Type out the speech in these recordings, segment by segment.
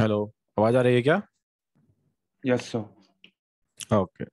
Hello आवाज आ रही है क्या yes sir okay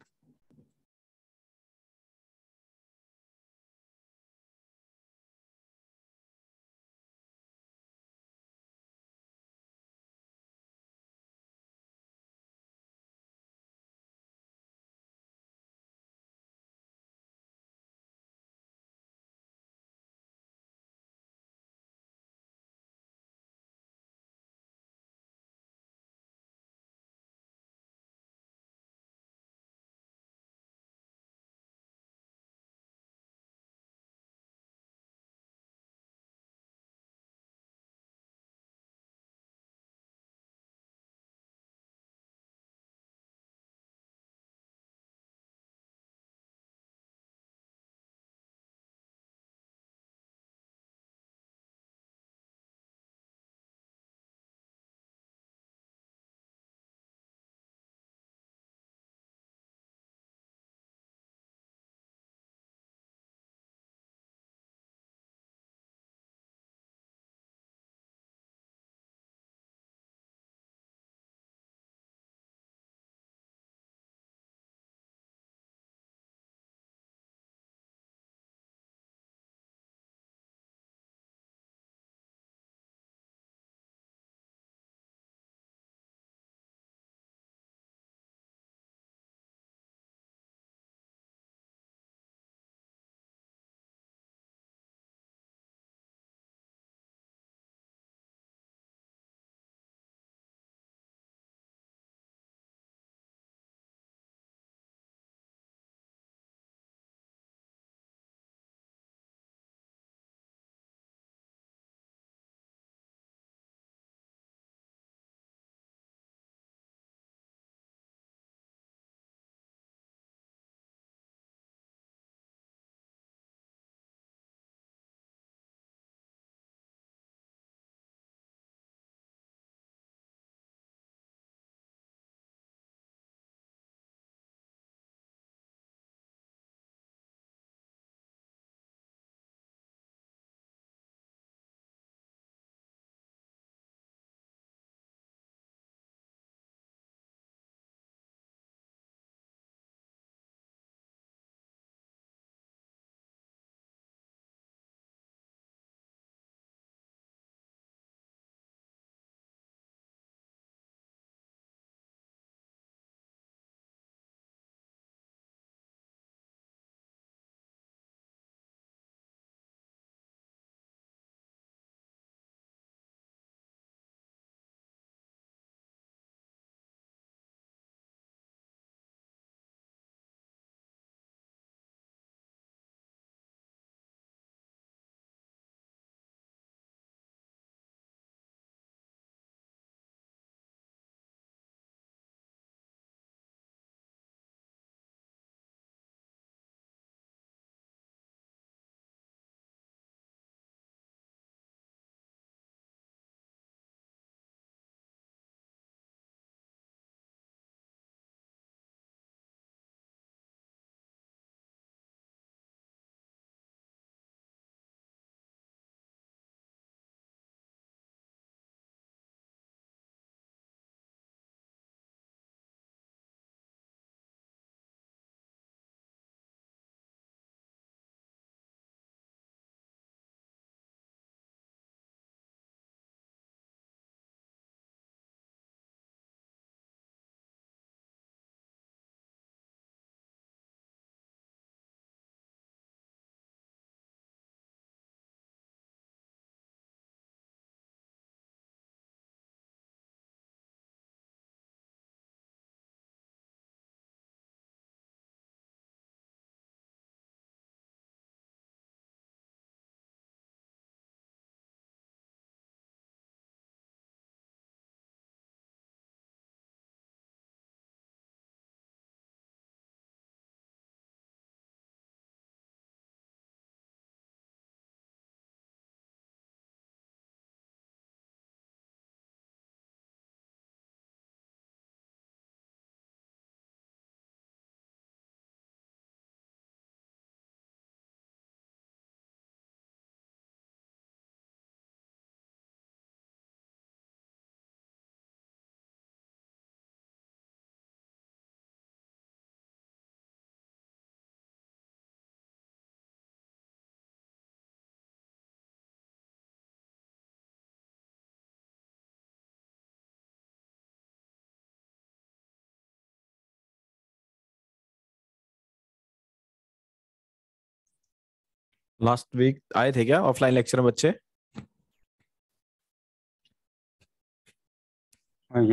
last week आए थे क्या ऑफलाइन लेक्चर में बच्चे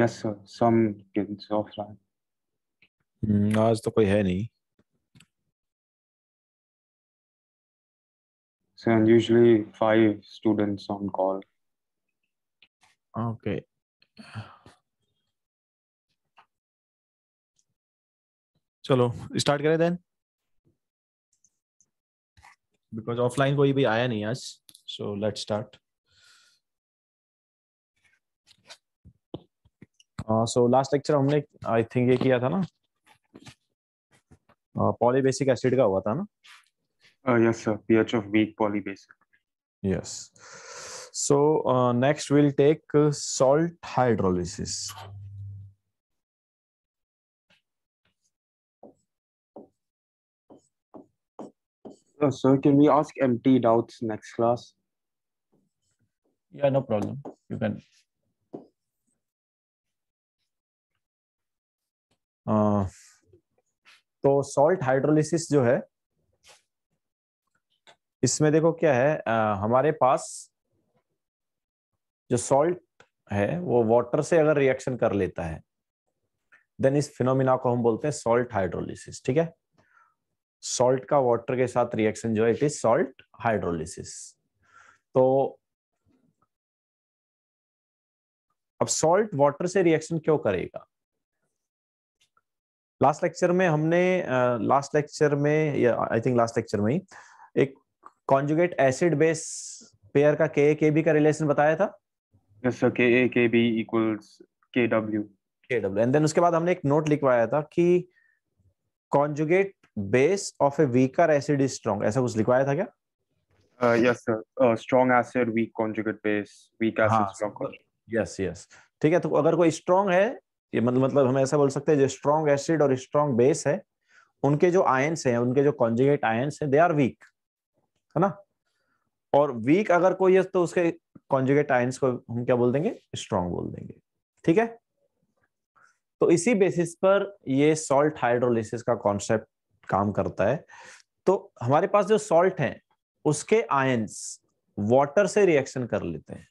yes sir some kids offline आज तो कोई है नहीं so and usually five students on call okay चलो स्टार्ट करें देन बिकॉज ऑफलाइन कोई भी आया नहीं आज so let start so last lecture हमने आई थिंक ये किया था ना पॉलीबेसिक uh, एसिड का हुआ था ना yes sir pH of weak polybasic yes so next will take salt hydrolysis Uh, sir, can we ask empty doubts next class? Yeah, no problem. You can. Uh, तो salt hydrolysis जो है इसमें देखो क्या है आ, uh, हमारे पास जो सॉल्ट है वो वाटर से अगर रिएक्शन कर लेता है देन इस फिनोमिना को हम बोलते हैं सॉल्ट हाइड्रोलिसिस ठीक है सॉल्ट का वाटर के साथ रिएक्शन जो है इट इज सॉल्ट हाइड्रोलिसिस तो अब सॉल्ट वाटर से रिएक्शन क्यों करेगा लास्ट लेक्चर में हमने लास्ट uh, लेक्चर में या आई थिंक लास्ट लेक्चर में ही एक कॉन्जुगेट एसिड बेस पेयर का के के बी का रिलेशन बताया था yes sir K A K B equals K W K W and then उसके बाद हमने एक नोट लिखवाया था कि conjugate base of a weaker acid is strong ऐसा कुछ लिखवाया था क्या yes sir strong acid weak conjugate base weak yes yes ठीक है तो अगर कोई स्ट्रॉन्ग है ये मतलब मतलब हम ऐसा बोल सकते हैं जो स्ट्रॉन्ग एसिड और स्ट्रॉन्ग बेस है उनके जो आयन्स हैं उनके जो कॉन्जुगेट आयन्स हैं दे आर वीक है ना और वीक अगर कोई है तो उसके कॉन्जुगेट आयन्स को हम क्या बोल देंगे स्ट्रॉन्ग बोल देंगे ठीक है तो इसी बेसिस पर ये सॉल्ट हाइड्रोलिसिस का कॉन्सेप्ट काम करता है तो हमारे पास जो सॉल्ट है उसके आयंस वाटर से रिएक्शन कर लेते हैं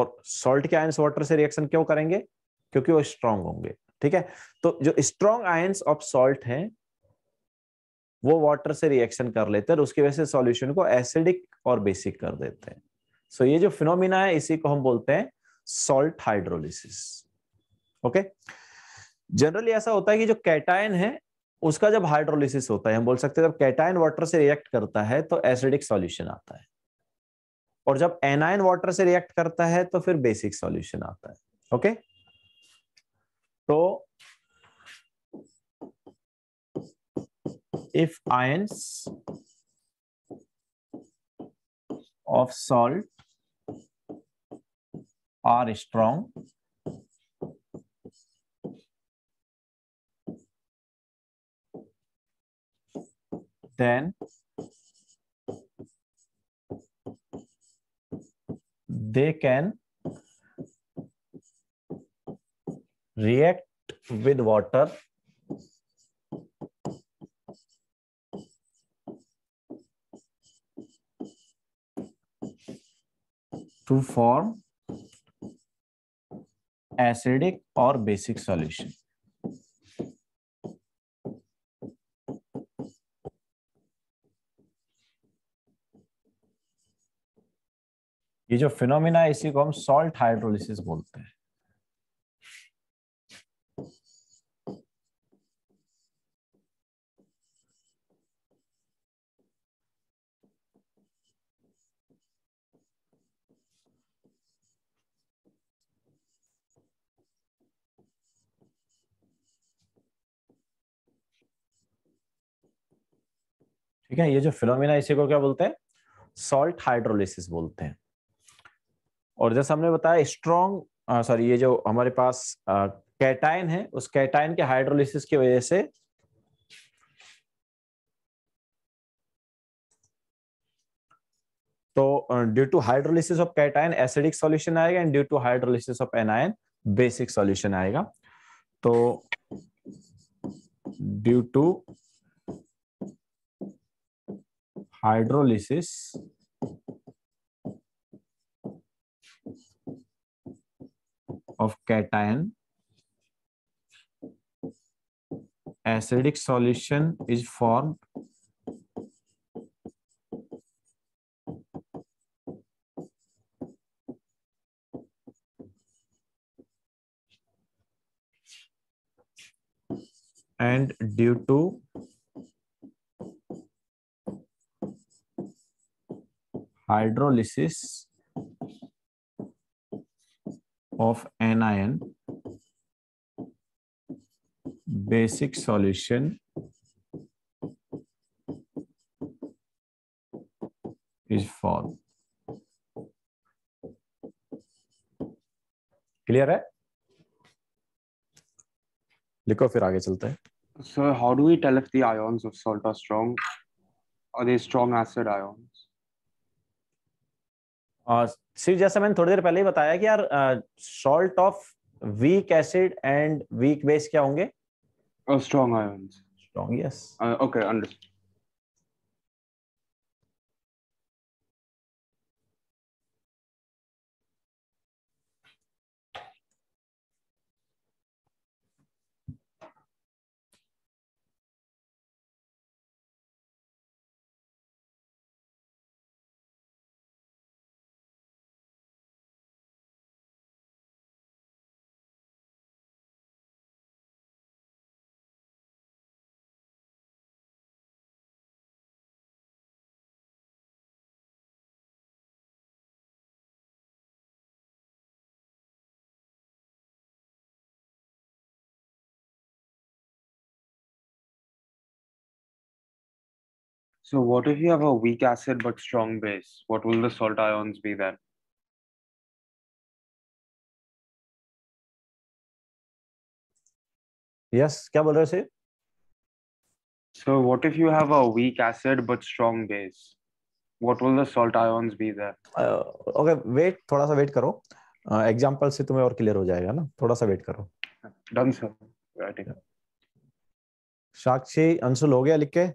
और सॉल्ट के आयंस वाटर से रिएक्शन क्यों करेंगे क्योंकि वो स्ट्रांग होंगे ठीक है तो जो स्ट्रांग आयंस ऑफ सॉल्ट हैं वो वाटर से रिएक्शन कर लेते हैं और उसकी वजह से सॉल्यूशन को एसिडिक और बेसिक कर देते हैं सो so, ये जो फिनोमिना है इसी को हम बोलते हैं सॉल्ट हाइड्रोलिसिस ओके जनरली ऐसा होता है कि जो कैटायन है उसका जब हाइड्रोलिसिस होता है हम बोल सकते हैं जब कैटाइन वाटर से रिएक्ट करता है तो एसिडिक सॉल्यूशन आता है और जब एनाइन वाटर से रिएक्ट करता है तो फिर बेसिक सॉल्यूशन आता है ओके तो if ion of salt are strong then they can react with water to form acidic or basic solution. ये जो फिनोमिना है इसी को हम सॉल्ट हाइड्रोलिसिस बोलते हैं ठीक है ये जो फिनोमिना इसी को क्या बोलते हैं सॉल्ट हाइड्रोलिसिस बोलते हैं और जैसा हमने बताया स्ट्रॉन्ग सॉरी ये जो हमारे पास कैटाइन है उस कैटाइन के हाइड्रोलिसिस की वजह से तो due to hydrolysis of cation acidic solution आएगा and due to hydrolysis of anion basic solution आएगा तो due to hydrolysis of cation. Acidic solution is formed and due to hydrolysis of anion basic solution is formed. Clear है लिखो फिर आगे चलते हैं sir how do we tell if the ions of salt are strong or they strong acid ions Shiv जैसा मैंने थोड़ी देर पहले ही बताया कि यार salt of weak acid and weak base क्या होंगे strong ions strong yes okay understood So what if you have a weak acid but strong base? What will the salt ions be then? Yes, क्या बोल रहे हो sir So what if you have a weak acid but strong base? What will the salt ions be there? Uh, okay, wait, थोड़ा सा wait करो Uh, example से तुम्हें और clear हो जाएगा ना थोड़ा सा wait करो Done sir. Right Sakshi Anshul हो गया लिख के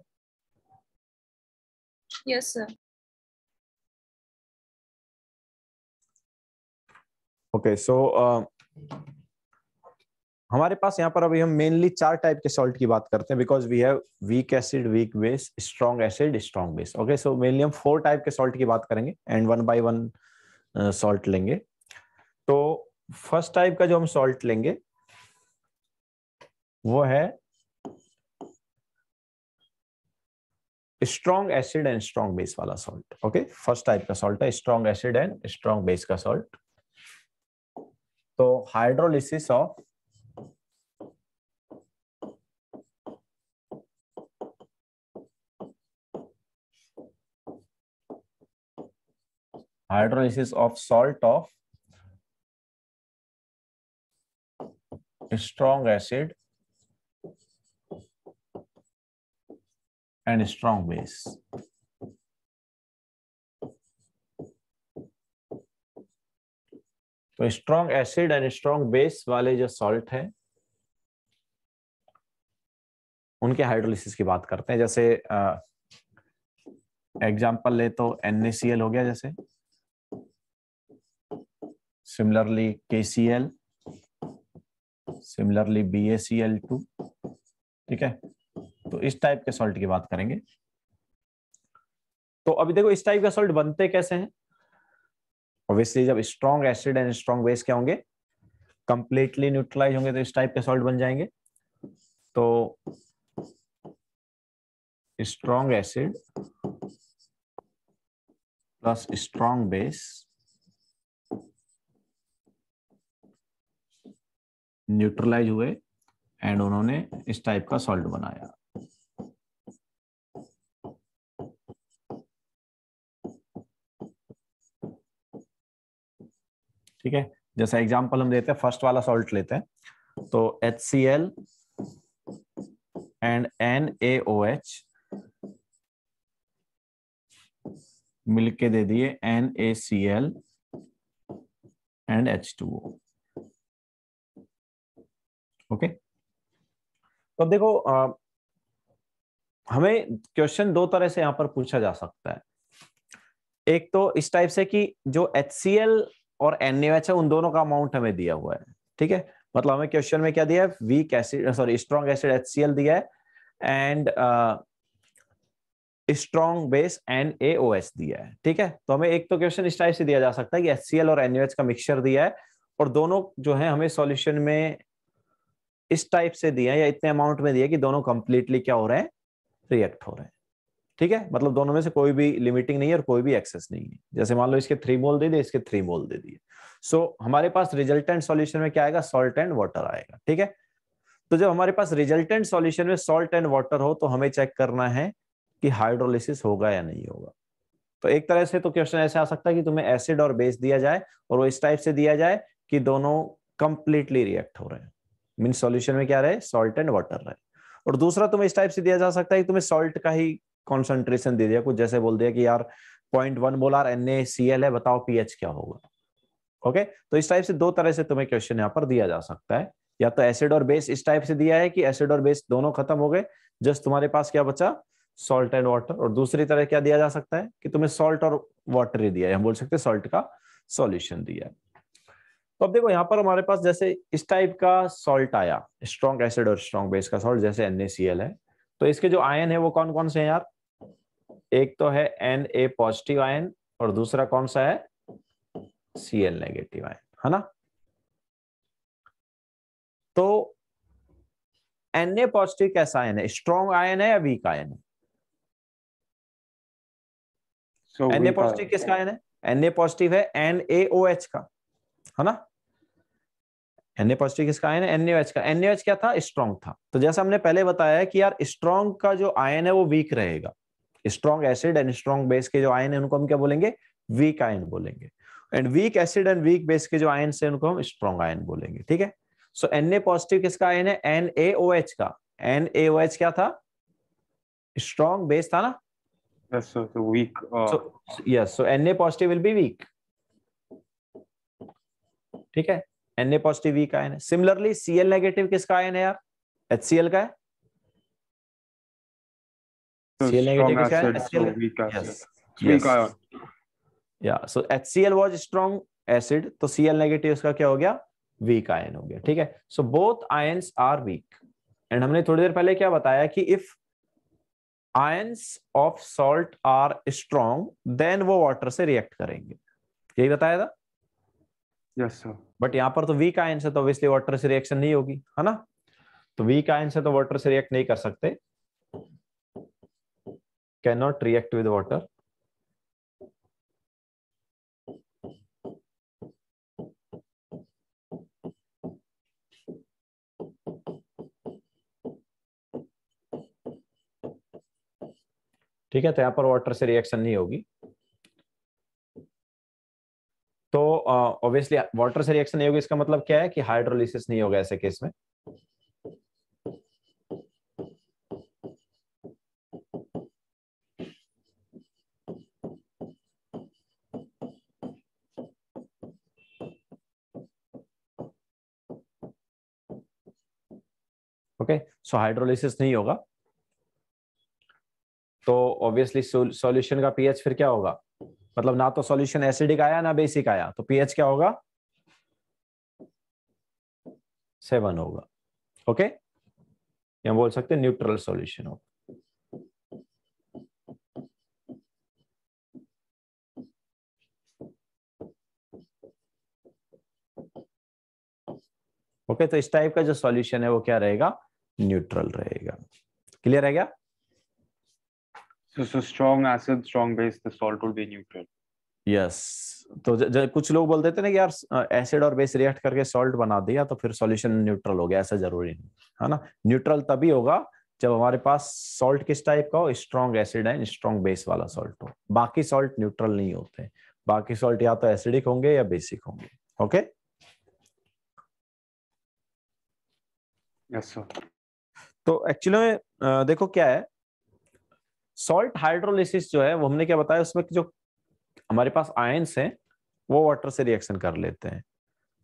Yes, sir. so uh, हमारे पास यहाँ पर अभी हम मेनली चार टाइप के सॉल्ट की बात करते हैं because we have weak acid weak base strong acid strong base okay so mainly हम फोर टाइप के सॉल्ट की बात करेंगे and one by one salt लेंगे तो फर्स्ट टाइप का जो हम सॉल्ट लेंगे वो है strong acid and strong base वाला सॉल्ट ओके फर्स्ट टाइप का सॉल्ट है strong acid and strong base का सॉल्ट तो hydrolysis of hydrolysis of salt of strong acid and strong ways. तो strong acid and strong base वाले जो salt हैं उनके हाइड्रोलिसिस की बात करते हैं जैसे एग्जांपल ले तो NaCl हो गया जैसे सिमिलरली KCl सिमिलरली BaCl2 ठीक है तो इस टाइप के सॉल्ट की बात करेंगे तो अभी देखो इस टाइप के सॉल्ट बनते कैसे हैं ऑब्वियसली जब strong acid and strong base क्या होंगे कंप्लीटली न्यूट्रलाइज होंगे तो इस टाइप के सॉल्ट बन जाएंगे तो strong acid plus strong base neutralize हुए एंड उन्होंने इस टाइप का सॉल्ट बनाया ठीक है जैसा एग्जाम्पल हम देते हैं फर्स्ट वाला सॉल्ट लेते हैं तो H C L and N A O H मिल के दे दिए N A C L and H two O okay तो देखो आ, हमें क्वेश्चन दो तरह से यहां पर पूछा जा सकता है एक तो इस टाइप से कि जो एच सी एल और एन है उन दोनों का अमाउंट हमें दिया हुआ है ठीक है मतलब हमें क्वेश्चन में क्या दिया है weak acid sorry strong acid H दिया है and strong base N A दिया है ठीक है तो हमें एक तो क्वेश्चन इस टाइप से दिया जा सकता है कि एच और एनएच का मिक्सचर दिया है और दोनों जो है हमें सॉल्यूशन में इस टाइप से दिया है या इतने अमाउंट में दिया कि दोनों कंप्लीटली क्या हो रहे हैं रिएक्ट हो रहे हैं ठीक है मतलब दोनों में से कोई भी लिमिटिंग नहीं है और कोई भी एक्सेस नहीं है जैसे मान लो इसके थ्री मोल दे दिए इसके थ्री मोल दे दिए सो so, हमारे पास रिजल्टेंट सॉल्यूशन में क्या आएगा सॉल्ट एंड वाटर आएगा ठीक है तो जब हमारे पास रिजल्टेंट सॉल्यूशन में सॉल्ट एंड वाटर हो तो हमें चेक करना है कि हाइड्रोलिसिस होगा या नहीं होगा तो एक तरह से तो क्वेश्चन ऐसे आ सकता है कि तुम्हें एसिड और बेस दिया जाए और वो इस टाइप से दिया जाए कि दोनों कंप्लीटली रिएक्ट हो रहे हैं मीन सॉल्यूशन में क्या रहे सॉल्ट एंड वाटर रहे और दूसरा तुम्हें इस टाइप से दिया जा सकता है कि तुम्हें सॉल्ट का ही कॉन्सेंट्रेशन दे दिया कुछ जैसे बोल दिया कि यार पॉइंट वन मोलार एन है बताओ पीएच क्या होगा ओके okay? तो इस टाइप से दो तरह से तुम्हें क्वेश्चन यहाँ पर दिया जा सकता है या तो एसिड और बेस इस टाइप से दिया है कि एसिड और बेस दोनों खत्म हो गए जस्ट तुम्हारे पास क्या बचा सॉल्ट एंड वाटर और दूसरी तरह क्या दिया जा सकता है कि तुम्हें सॉल्ट और वाटर ही दिया है हम बोल सकते हैं सॉल्ट का सॉल्यूशन दिया है तो अब देखो यहाँ पर हमारे पास जैसे इस टाइप का सॉल्ट आया स्ट्रॉन्ग एसिड और स्ट्रॉन्ग बेस का सॉल्ट जैसे एनएसीएल है तो इसके जो आयन है वो कौन कौन से है यार एक तो है एन ए पॉजिटिव आयन और दूसरा कौन सा है सी एल नेगेटिव आयन है ना तो एन ए पॉजिटिव कैसा आयन है स्ट्रॉन्ग आयन है या वीक आयन है एन ए पॉजिटिव किसका आयन है एन ए पॉजिटिव है एन ए ओ एच का है ना एनए पॉजिटिव किसका आयन है एनएच का एनएच क्या था स्ट्रॉन्ग था तो जैसा हमने पहले बताया कि यार स्ट्रॉन्ग का जो आयन है वो वीक रहेगा strong acid and strong base के जो आयन है उनको हम क्या बोलेंगे वीक आयन बोलेंगे and weak acid and weak base के जो आयन है उनको हम स्ट्रॉन्ग आयन बोलेंगे ठीक है सो एन ए पॉजिटिव किसका आयन है एन ए ओ एच का एन ए ओ एच क्या था स्ट्रॉन्ग बेस था ना weak yes so N A positive will be weak ठीक है N A positive weak ion है सिमिलरली सीएल नेगेटिव किसका आयन है यार एच का है CL तो हमने थोड़ी देर पहले क्या बताया कि if ions of salt are strong then वो वॉटर से रिएक्ट करेंगे यही बताया था यस बट यहां पर तो वीक आयन है तो ऑब्वियसली वॉटर से रिएक्शन नहीं होगी है ना तो वीक आयन है तो वॉटर से रिएक्ट नहीं कर सकते cannot react with water. ठीक है तो यहां पर वाटर से रिएक्शन नहीं होगी तो ऑब्वियसली uh, वाटर से रिएक्शन नहीं होगी इसका मतलब क्या है कि हाइड्रोलिसिस नहीं होगा ऐसे केस में सो हाइड्रोलिसिस नहीं होगा तो ऑब्वियसली सॉल्यूशन का पीएच फिर क्या होगा मतलब ना तो सॉल्यूशन एसिडिक आया ना बेसिक आया तो पीएच क्या होगा सेवन होगा ओके हम बोल सकते हैं न्यूट्रल सॉल्यूशन होगा ओके okay, तो इस टाइप का जो सॉल्यूशन है वो क्या रहेगा न्यूट्रल रहेगा क्लियर है क्या strong acid strong base strong base the salt will yes तो ज, ज, कुछ लोग बोलते थे ना कि यार एसिड और बेस रिएक्ट करके सॉल्ट बना दिया तो फिर सॉल्यूशन न्यूट्रल हो गया ऐसा जरूरी नहीं है ना न्यूट्रल तभी होगा जब हमारे पास सॉल्ट किस टाइप का हो strong acid and strong base वाला सॉल्ट हो बाकी सॉल्ट न्यूट्रल नहीं होते बाकी सॉल्ट या तो एसिडिक होंगे या बेसिक होंगे ओके यस सर तो एक्चुअली में देखो क्या है सॉल्ट हाइड्रोलिसिस जो है वो हमने क्या बताया उसमें जो हमारे पास आयंस हैं वो वाटर से रिएक्शन कर लेते हैं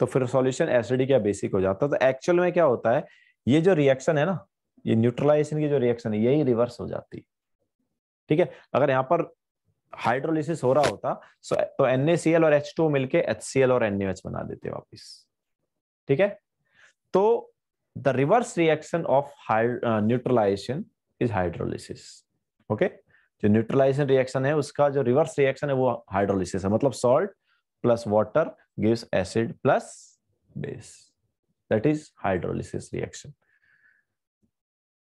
तो फिर सॉल्यूशन एसिडिक या बेसिक हो जाता है तो एक्चुअल में क्या होता है ये जो रिएक्शन है ना ये न्यूट्रलाइजेशन की जो रिएक्शन है यही रिवर्स हो जाती ठीक है अगर यहाँ पर हाइड्रोलिसिस हो रहा होता तो एनएसीएल और एच टू मिलके एच और एनएच बना देते वापिस ठीक है तो the reverse reaction of uh, neutralization is hydrolysis okay जो न्यूट्रलाइजेशन रिएक्शन है उसका जो रिवर्स रिएक्शन है वो हाइड्रोलिसिस है मतलब salt plus water gives acid plus base that is hydrolysis reaction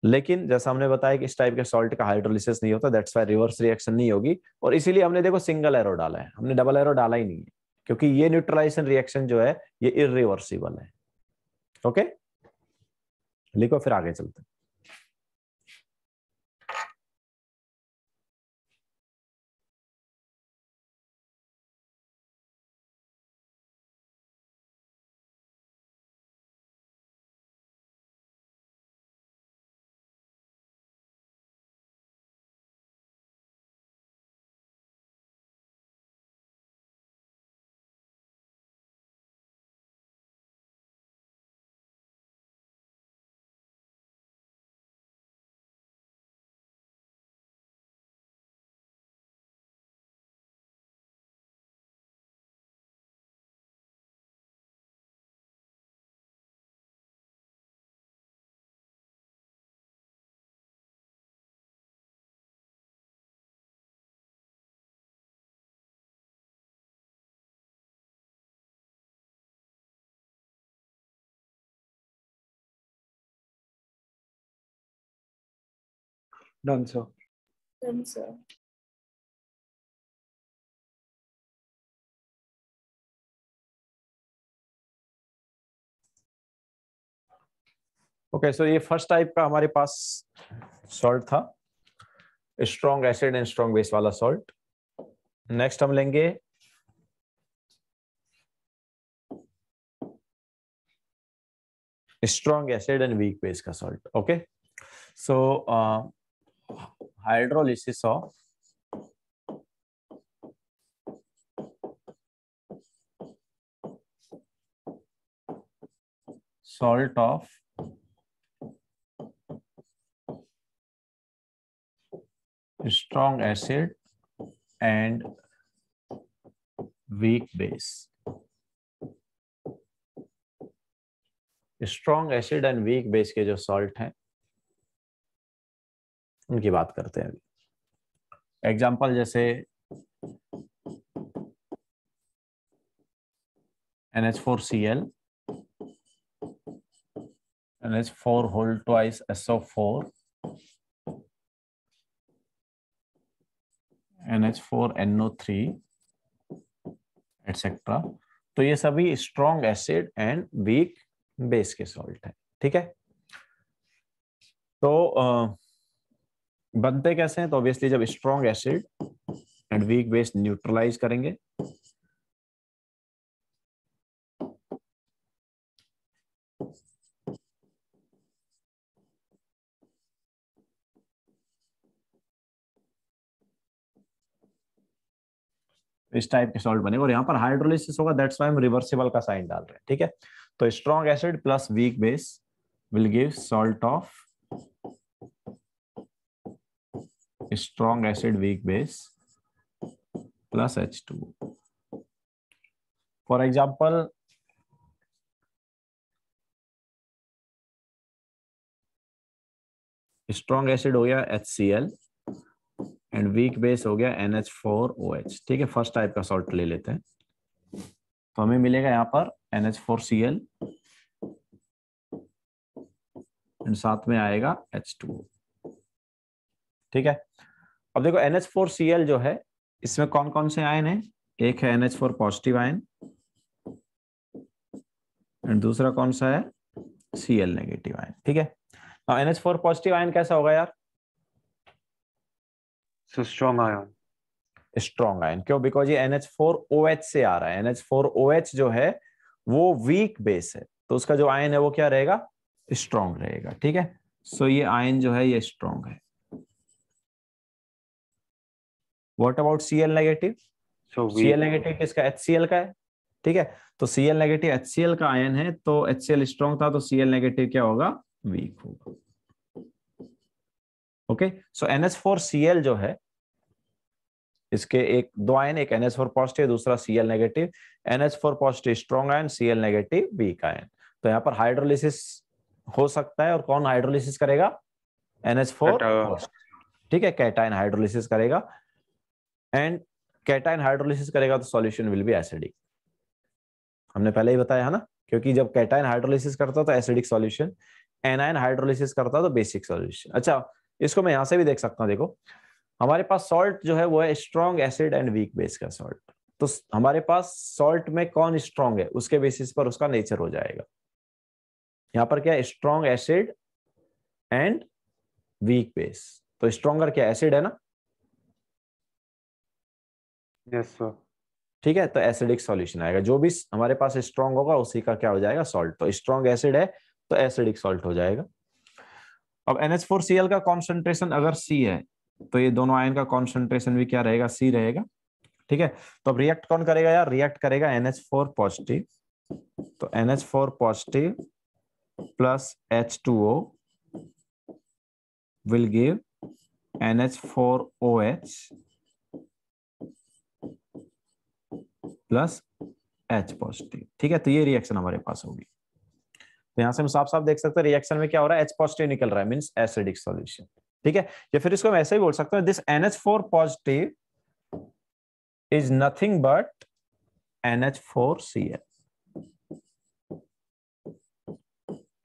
लेकिन जैसा हमने बताया कि इस टाइप के सॉल्ट का हाइड्रोलिसिस नहीं होता दैट्स वाई रिवर्स रिएक्शन नहीं होगी और इसीलिए हमने देखो सिंगल एरो डाला है हमने डबल एरो डाला ही नहीं है क्योंकि ये न्यूट्रलाइजेशन रिएक्शन जो है ये इरिवर्सिबल है ओके okay? लिखो फिर आगे चलते Done, sir. Done, sir. Okay so ये फर्स्ट टाइप का हमारे पास सॉल्ट था strong acid and strong base वाला सॉल्ट नेक्स्ट हम लेंगे strong acid and weak base का salt okay so hydrolysis of salt of strong acid and weak base. Strong acid and weak base के जो सॉल्ट हैं उनकी बात करते हैं अभी एग्जाम्पल जैसे N H four C L N H four whole twice S O four N H four N O three etcetera तो ये सभी strong acid and weak base के सॉल्ट है ठीक है तो आ, बनते कैसे हैं तो ऑब्वियसली जब strong acid and weak base neutralize करेंगे इस टाइप के सॉल्ट बनेगा और यहां पर हाइड्रोलिसिस होगा दैट्स वाई हम रिवर्सिबल का साइन डाल रहे हैं ठीक है तो strong acid plus weak base will give salt of strong acid, weak base plus H2. For example, strong acid हो गया H C L and weak base हो गया N H four O H ठीक है फर्स्ट टाइप का salt ले लेते हैं तो हमें मिलेगा यहां पर N H four C L and साथ में आएगा एच टू ठीक है अब देखो NH4Cl जो है इसमें कौन कौन से आयन है एक है NH4 पॉजिटिव आयन एंड दूसरा कौन सा है Cl नेगेटिव आयन ठीक है अब NH4 पॉजिटिव आयन कैसा होगा यार स्ट्रॉन्ग आयन स्ट्रॉन्ग आयन क्यों बिकॉज ये एनएच एच से आ रहा है एनएच एच जो है वो वीक बेस है तो उसका जो आयन है वो क्या रहेगा स्ट्रॉन्ग रहेगा ठीक है सो so ये आयन जो है ये स्ट्रॉन्ग है what about C L negative C L negative किसका एच सी एल का है ठीक है तो C L negative H C L का आयन है तो एच सी एल स्ट्रॉन्ग था तो सी एल नेगेटिव क्या होगा वीक होगा okay so N S four C L जो है इसके एक दो आयन एक एन एस फोर पॉजिटिव दूसरा C L negative N S four positive strong ion C L negative weak ion तो यहाँ पर हाइड्रोलिसिस हो सकता है और कौन हाइड्रोलिसिस करेगा एन एस फोर ठीक है कैटाइन हाइड्रोलिसिस करेगा एंड कैटाइन हाइड्रोलिसिस करेगा तो सॉल्यूशन विल बी एसिडिक हमने पहले ही बताया है ना क्योंकि जब कैटाइन हाइड्रोलिसिस करता है तो एसिडिक सॉल्यूशन एनाइन हाइड्रोलिसिस करता है तो बेसिक सॉल्यूशन अच्छा इसको मैं यहां से भी देख सकता हूँ देखो हमारे पास सॉल्ट जो है वो है strong acid and weak base का सॉल्ट तो हमारे पास सॉल्ट में कौन स्ट्रॉन्ग है उसके बेसिस पर उसका नेचर हो जाएगा यहां पर क्या strong acid and weak base तो स्ट्रॉन्गर क्या एसिड है ना यस सर ठीक है तो एसिडिक सॉल्यूशन आएगा जो भी हमारे पास स्ट्रॉन्ग होगा उसी का क्या हो जाएगा सॉल्ट तो स्ट्रॉन्ग एसिड है तो एसिडिक सॉल्ट हो जाएगा अब NH4Cl का कॉन्सेंट्रेशन अगर C है तो ये दोनों आयन का कॉन्सेंट्रेशन भी क्या रहेगा C रहेगा ठीक है तो अब रिएक्ट कौन करेगा यार रिएक्ट करेगा NH4 पॉजिटिव तो NH4 positive plus H2O four O NH4OH plus H positive ठीक है तो ये रिएक्शन हमारे पास होगी तो यहां से हम साफ साफ देख सकते हैं रिएक्शन में क्या हो रहा है एच पॉजिटिव निकल रहा है मीन एसिडिक सोल्यूशन ठीक है या फिर इसको हम ऐसे ही बोल सकते हैं this N H four positive is nothing but N H four C L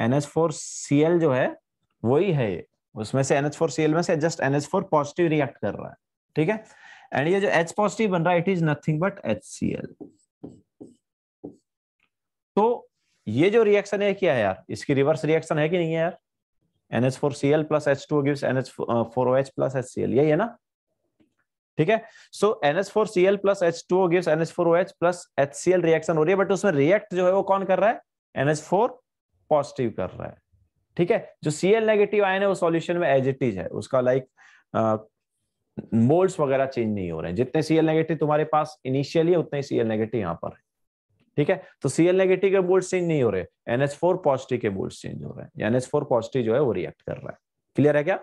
N H four C L जो है वही है ये उसमें से N H four C L में से just N H four positive react कर रहा है ठीक है एंड ये जो एच पॉजिटिव बन रहा है it is nothing but H C L तो ये जो रिएक्शन है क्या है यार इसकी रिवर्स रिएक्शन है कि नहीं है यार N H four C L plus H two gives N H four H plus H C L यही है ना ठीक है so N H four C L plus H two gives N H four H plus H C L reaction हो रही है but उसमें react जो है वो कौन कर रहा है एनएच फोर पॉजिटिव कर रहा है ठीक है जो सी एल नेगेटिव आयन है वो सॉल्यूशन में एज इट इज है उसका लाइक like, मोल्ड्स वगैरह चेंज नहीं हो रहे हैं जितने सीएल नेगेटिव तुम्हारे पास इनिशियली है उतने सीएल नेगेटिव यहाँ पर है ठीक है तो सीएल नेगेटिव के बोल्ड चेंज नहीं हो रहे एनएस फोर पॉजिटिव के बोल्ड चेंज हो रहे हैं एनएस फोर पॉजिटिव जो है वो रिएक्ट कर रहा है क्लियर है क्या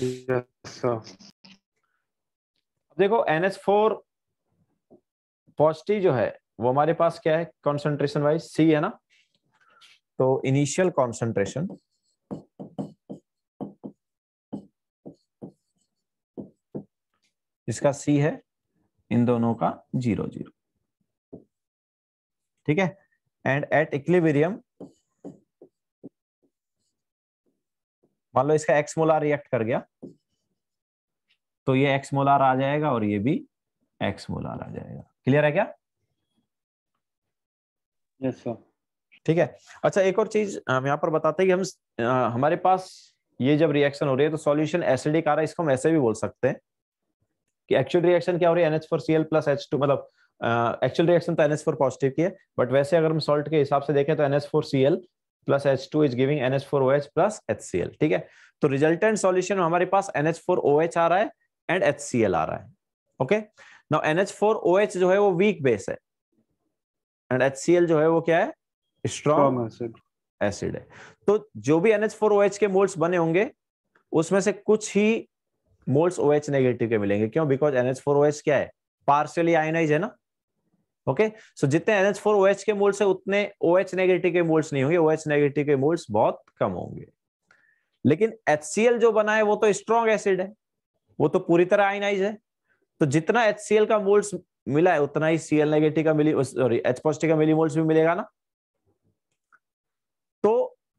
yes, देखो एनएच फोर पॉजिटिव जो है वो हमारे पास क्या है कॉन्सेंट्रेशन वाइज सी है ना तो इनिशियल कॉन्सेंट्रेशन इसका सी है इन दोनों का जीरो जीरो ठीक है एंड एट इक्लिबेरियम मान लो इसका एक्स मोलार रिएक्ट कर गया तो ये एक्स मोलार आ जाएगा और ये भी एक्स मोलार आ जाएगा क्लियर है क्या यस सर ठीक है अच्छा एक और चीज हम यहां पर बताते हैं कि हम हमारे पास ये जब रिएक्शन हो रही है तो सॉल्यूशन एसिडिक आ रहा है इसको हम ऐसे भी बोल सकते हैं कि एक्चुअल रिएक्शन क्या हो रही है N H four C L plus H two मतलब एक्चुअल रिएक्शन तो एनएच फोर पॉजिटिव की है बट वैसे अगर हम सॉल्ट के हिसाब से देखें तो N H four C L plus H two is giving N H four O H plus H C L ठीक है तो रिजल्टेंट सॉल्यूशन में हमारे पास एनएच फोर ओ एच आ रहा है एंड एच सी एल आ रहा है okay now N H four O H जो है वो वीक बेस है एंड एच सी एल जो है वो क्या है स्ट्रॉन्ग एसिड एसिड है तो जो भी एनएच फोर ओ एच के मोल्स बने होंगे उसमें से कुछ ही मोल्स ओ एच नेगेटिव के मिलेंगे क्यों because N H four O H क्या है पार्शियली आयनाइज है ना ओके सो जितने N H four O H के मोल्स है उतने ओ एच नेगेटिव के मोल्स नहीं होंगे ओ एच नेगेटिव के मोल्स बहुत कम होंगे लेकिन एच सी एल जो बना है वो तो स्ट्रॉन्ग एसिड है वो तो पूरी तरह आयनाइज है तो जितना एच सी एल का मोल्स मिला है उतना ही सी एल नेगेटिव का मिली सॉरी एच पॉजिटिव का मिली मोल्स भी मिलेगा ना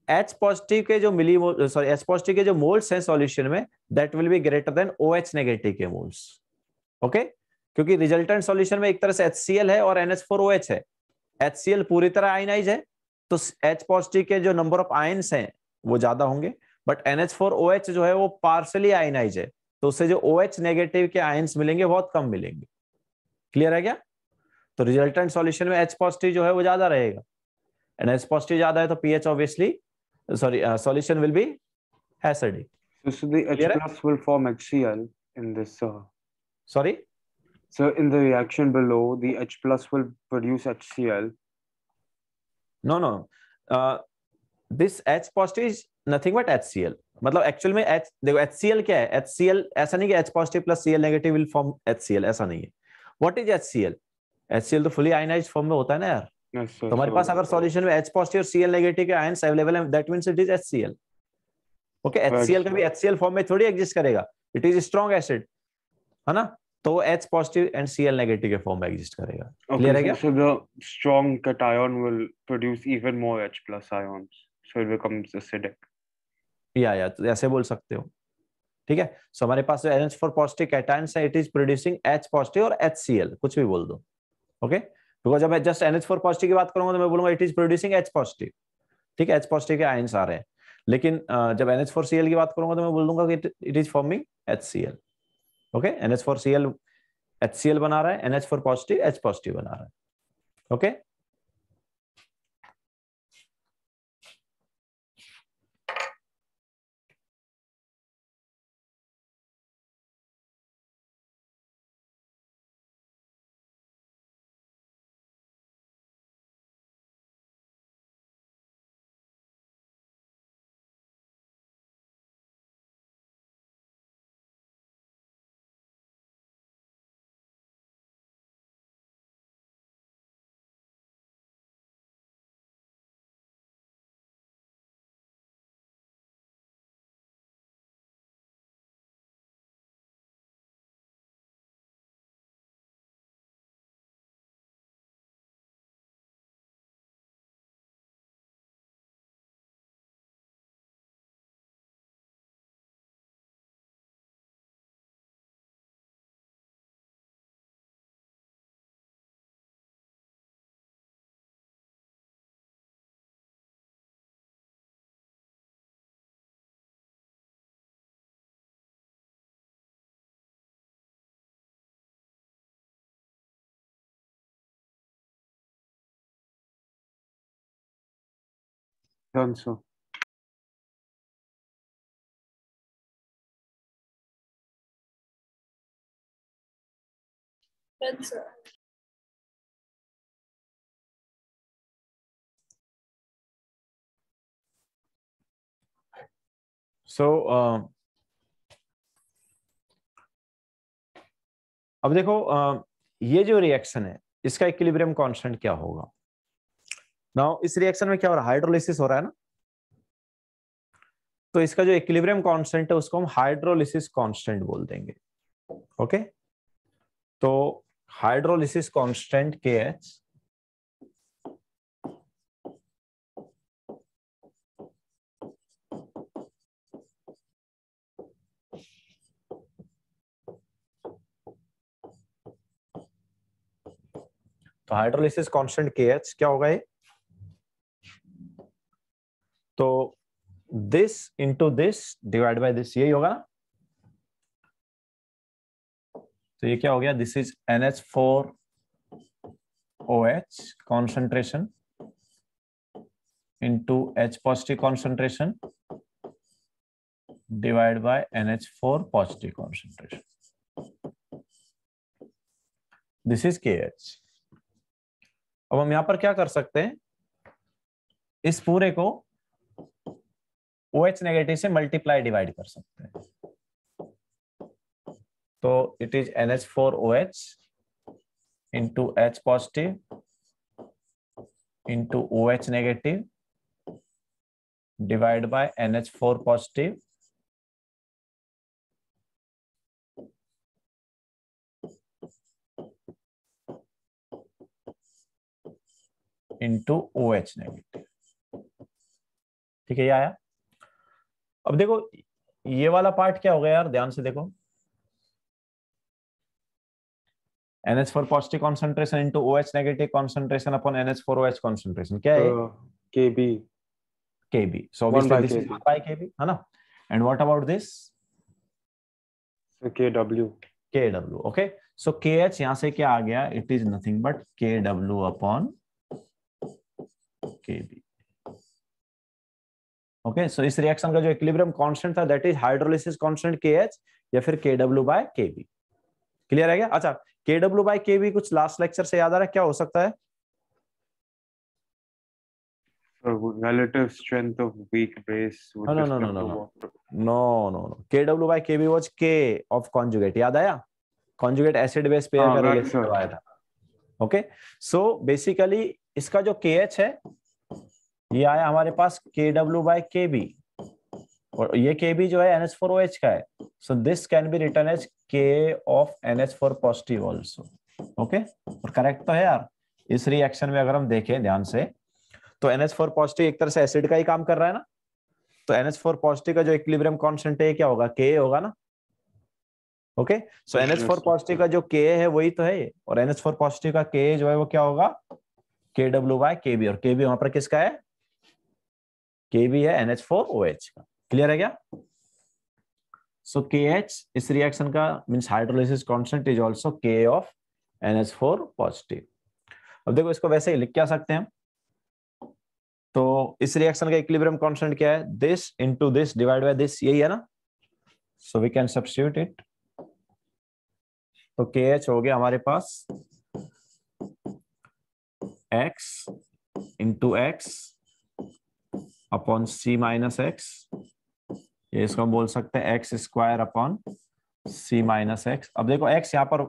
एच पॉजिटिव के जो मिली सॉरी एच पॉजिटिव के जो मोल्स हैं सॉल्यूशन में that will be greater than O H negative के मोल्स ओके क्योंकि रिजल्टेंट सॉल्यूशन में एक तरह से एच है और एनएच फोर ओ एच है एच पूरी तरह आयनाइज है तो एच पॉजिटिव के जो नंबर ऑफ आय है वो ज्यादा होंगे but N H four O H जो है वो पार्सली आयनाइज है तो उससे जो ओ एच नेगेटिव के आय मिलेंगे बहुत कम मिलेंगे क्लियर है क्या तो रिजल्टेंट सॉल्यूशन में एच पॉजिटिव जो है वो ज्यादा रहेगा एन एच पॉजिटिव ज्यादा है तो P H obviously sorry, uh, solution will be acidic. So, so the H plus yeah. will form HCl in this. Uh, sorry? So in the reaction below, the H plus will produce HCl. No, no. Uh, this H positive is nothing but HCl. मतलब actual में H देखो HCl क्या है HCl ऐसा नहीं कि H positive plus Cl negative will form HCl ऐसा नहीं है व्हाट इज HCl HCl तो फुली आयनाइज्ड फॉर्म में होता है ना यार अच्छा, तो हमारे अच्छा। पास अगर सॉल्यूशन में एच पॉजिटिव और सीएल नेगेटिव के आयंस अवेलेबल हैं that means it is H C L okay H C L का अच्छा। भी एचसीएल फॉर्म में थोड़ी एग्जिस्ट करेगा इट इज स्ट्रांग एसिड है ना तो H positive and C L negative के फॉर्म में एग्जिस्ट करेगा क्लियर है क्या so the strong cation will produce even more H plus ions so it becomes acidic या या तो ऐसे बोल सकते हो ठीक है सो हमारे पास जो एनएच फोर पॉजिटिव कैटायंस है it is producing H positive और एचसीएल कुछ भी बोल दो ओके okay? बिकॉज जब मैं जस्ट एच फोर पॉजिटिव की बात करूंगा तो मैं बोलूंगा it is producing H positive ठीक है एच पॉजिटिव के आयन्स आ रहे हैं लेकिन जब N H four C L की बात करूंगा तो मैं बोल दूंगा it is forming H C L okay N H four C L H C L बना रहा है H four positive H positive बना रहा है okay okay? done so. So so, uh, अब देखो uh, ये जो रिएक्शन है इसका इक्विलिब्रियम कांस्टेंट क्या होगा नाउ इस रिएक्शन में क्या हो रहा है हाइड्रोलिसिस हो रहा है ना तो इसका जो इक्विलिब्रियम कांस्टेंट है उसको हम हाइड्रोलिसिस कांस्टेंट बोल देंगे ओके तो हाइड्रोलिसिस कांस्टेंट के एच तो हाइड्रोलिसिस कांस्टेंट के एच क्या होगा ये तो this into this divide by this यही होगा तो ये क्या हो गया this is N H four O H concentration into H positive concentration divide by N H four positive concentration this is K H अब हम यहां पर क्या कर सकते हैं इस पूरे को ओ एच नेगेटिव से मल्टीप्लाई डिवाइड कर सकते हैं तो it is N H four O H into H positive into O H negative divide by N H four positive into O H negative ठीक है ये आया अब देखो ये वाला पार्ट क्या हो गया यार ध्यान से देखो N H four positive concentration into O H negative concentration upon N H four O H concentration क्या है K B K B so this K B है ना and what about this K W K W okay so K H यहां से क्या आ गया it is nothing but K W upon K B okay so इस reaction का जो इक्विलिब्रियम कांस्टेंट था that is hydrolysis constant KH या फिर केडब्ल्यू बाय केबी क्लियर है क्या अच्छा केडब्ल्यू बाय केबी कुछ लास्ट लेक्चर से याद आ रहा है क्या हो सकता है relative strength of weak base no no no no no no no no by by kb was k of conjugate याद आया कंजुगेट एसिड बेस पेयर का रिएक्शन करवाया था ओके सो बेसिकली इसका जो kh है ये आया हमारे पास के डब्ल्यू बाई के बी और ये के बी जो है N H four O H का है so this can be written as K of N H four positive also okay और करेक्ट तो है यार इस रिएक्शन में अगर हम देखें ध्यान से तो एन एच फोर पॉजिटिव एक तरह से एसिड का ही काम कर रहा है ना तो एन एच फोर पॉजिटिव का जो इक्विलिब्रियम कॉन्सेंट है क्या होगा के होगा ना okay so N H four positive का जो के है वही तो है और एन एच फोर पॉजिटिव का के जो है वो क्या होगा के डब्ल्यू बाय के बी और के बी वहां पर किसका है के भी है एनएच फोर ओ एच का क्लियर है क्या सो के एच इस रिएक्शन का means hydrolysis constant is also K of N H four positive अब देखो इसको वैसे ही लिख क्या सकते हैं तो इस रिएक्शन का इक्विलिब्रियम कांस्टेंट क्या है this into this divide by this यही है ना so we can substitute it तो के एच हो गया हमारे पास X into X upon C minus X ये इसको हम बोल सकते हैं X square upon C minus X अब देखो एक्स यहाँ पर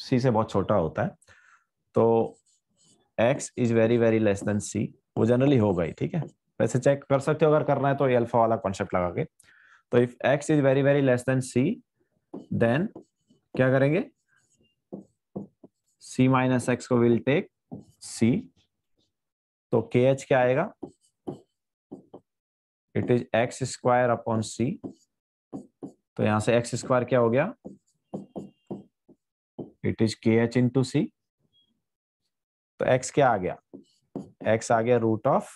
सी से बहुत छोटा होता है तो X is very very less than C वो जनरली हो गई ठीक है वैसे चेक कर सकते हो अगर करना है तो ये अल्फा वाला कॉन्सेप्ट लगा के तो if x is very very less than C then क्या करेंगे सी माइनस एक्स को विल टेक सी तो के एच क्या आएगा it is x square upon C तो यहां से एक्स स्क्वायर क्या हो गया it is K H into C तो एक्स क्या आ गया एक्स आ गया root of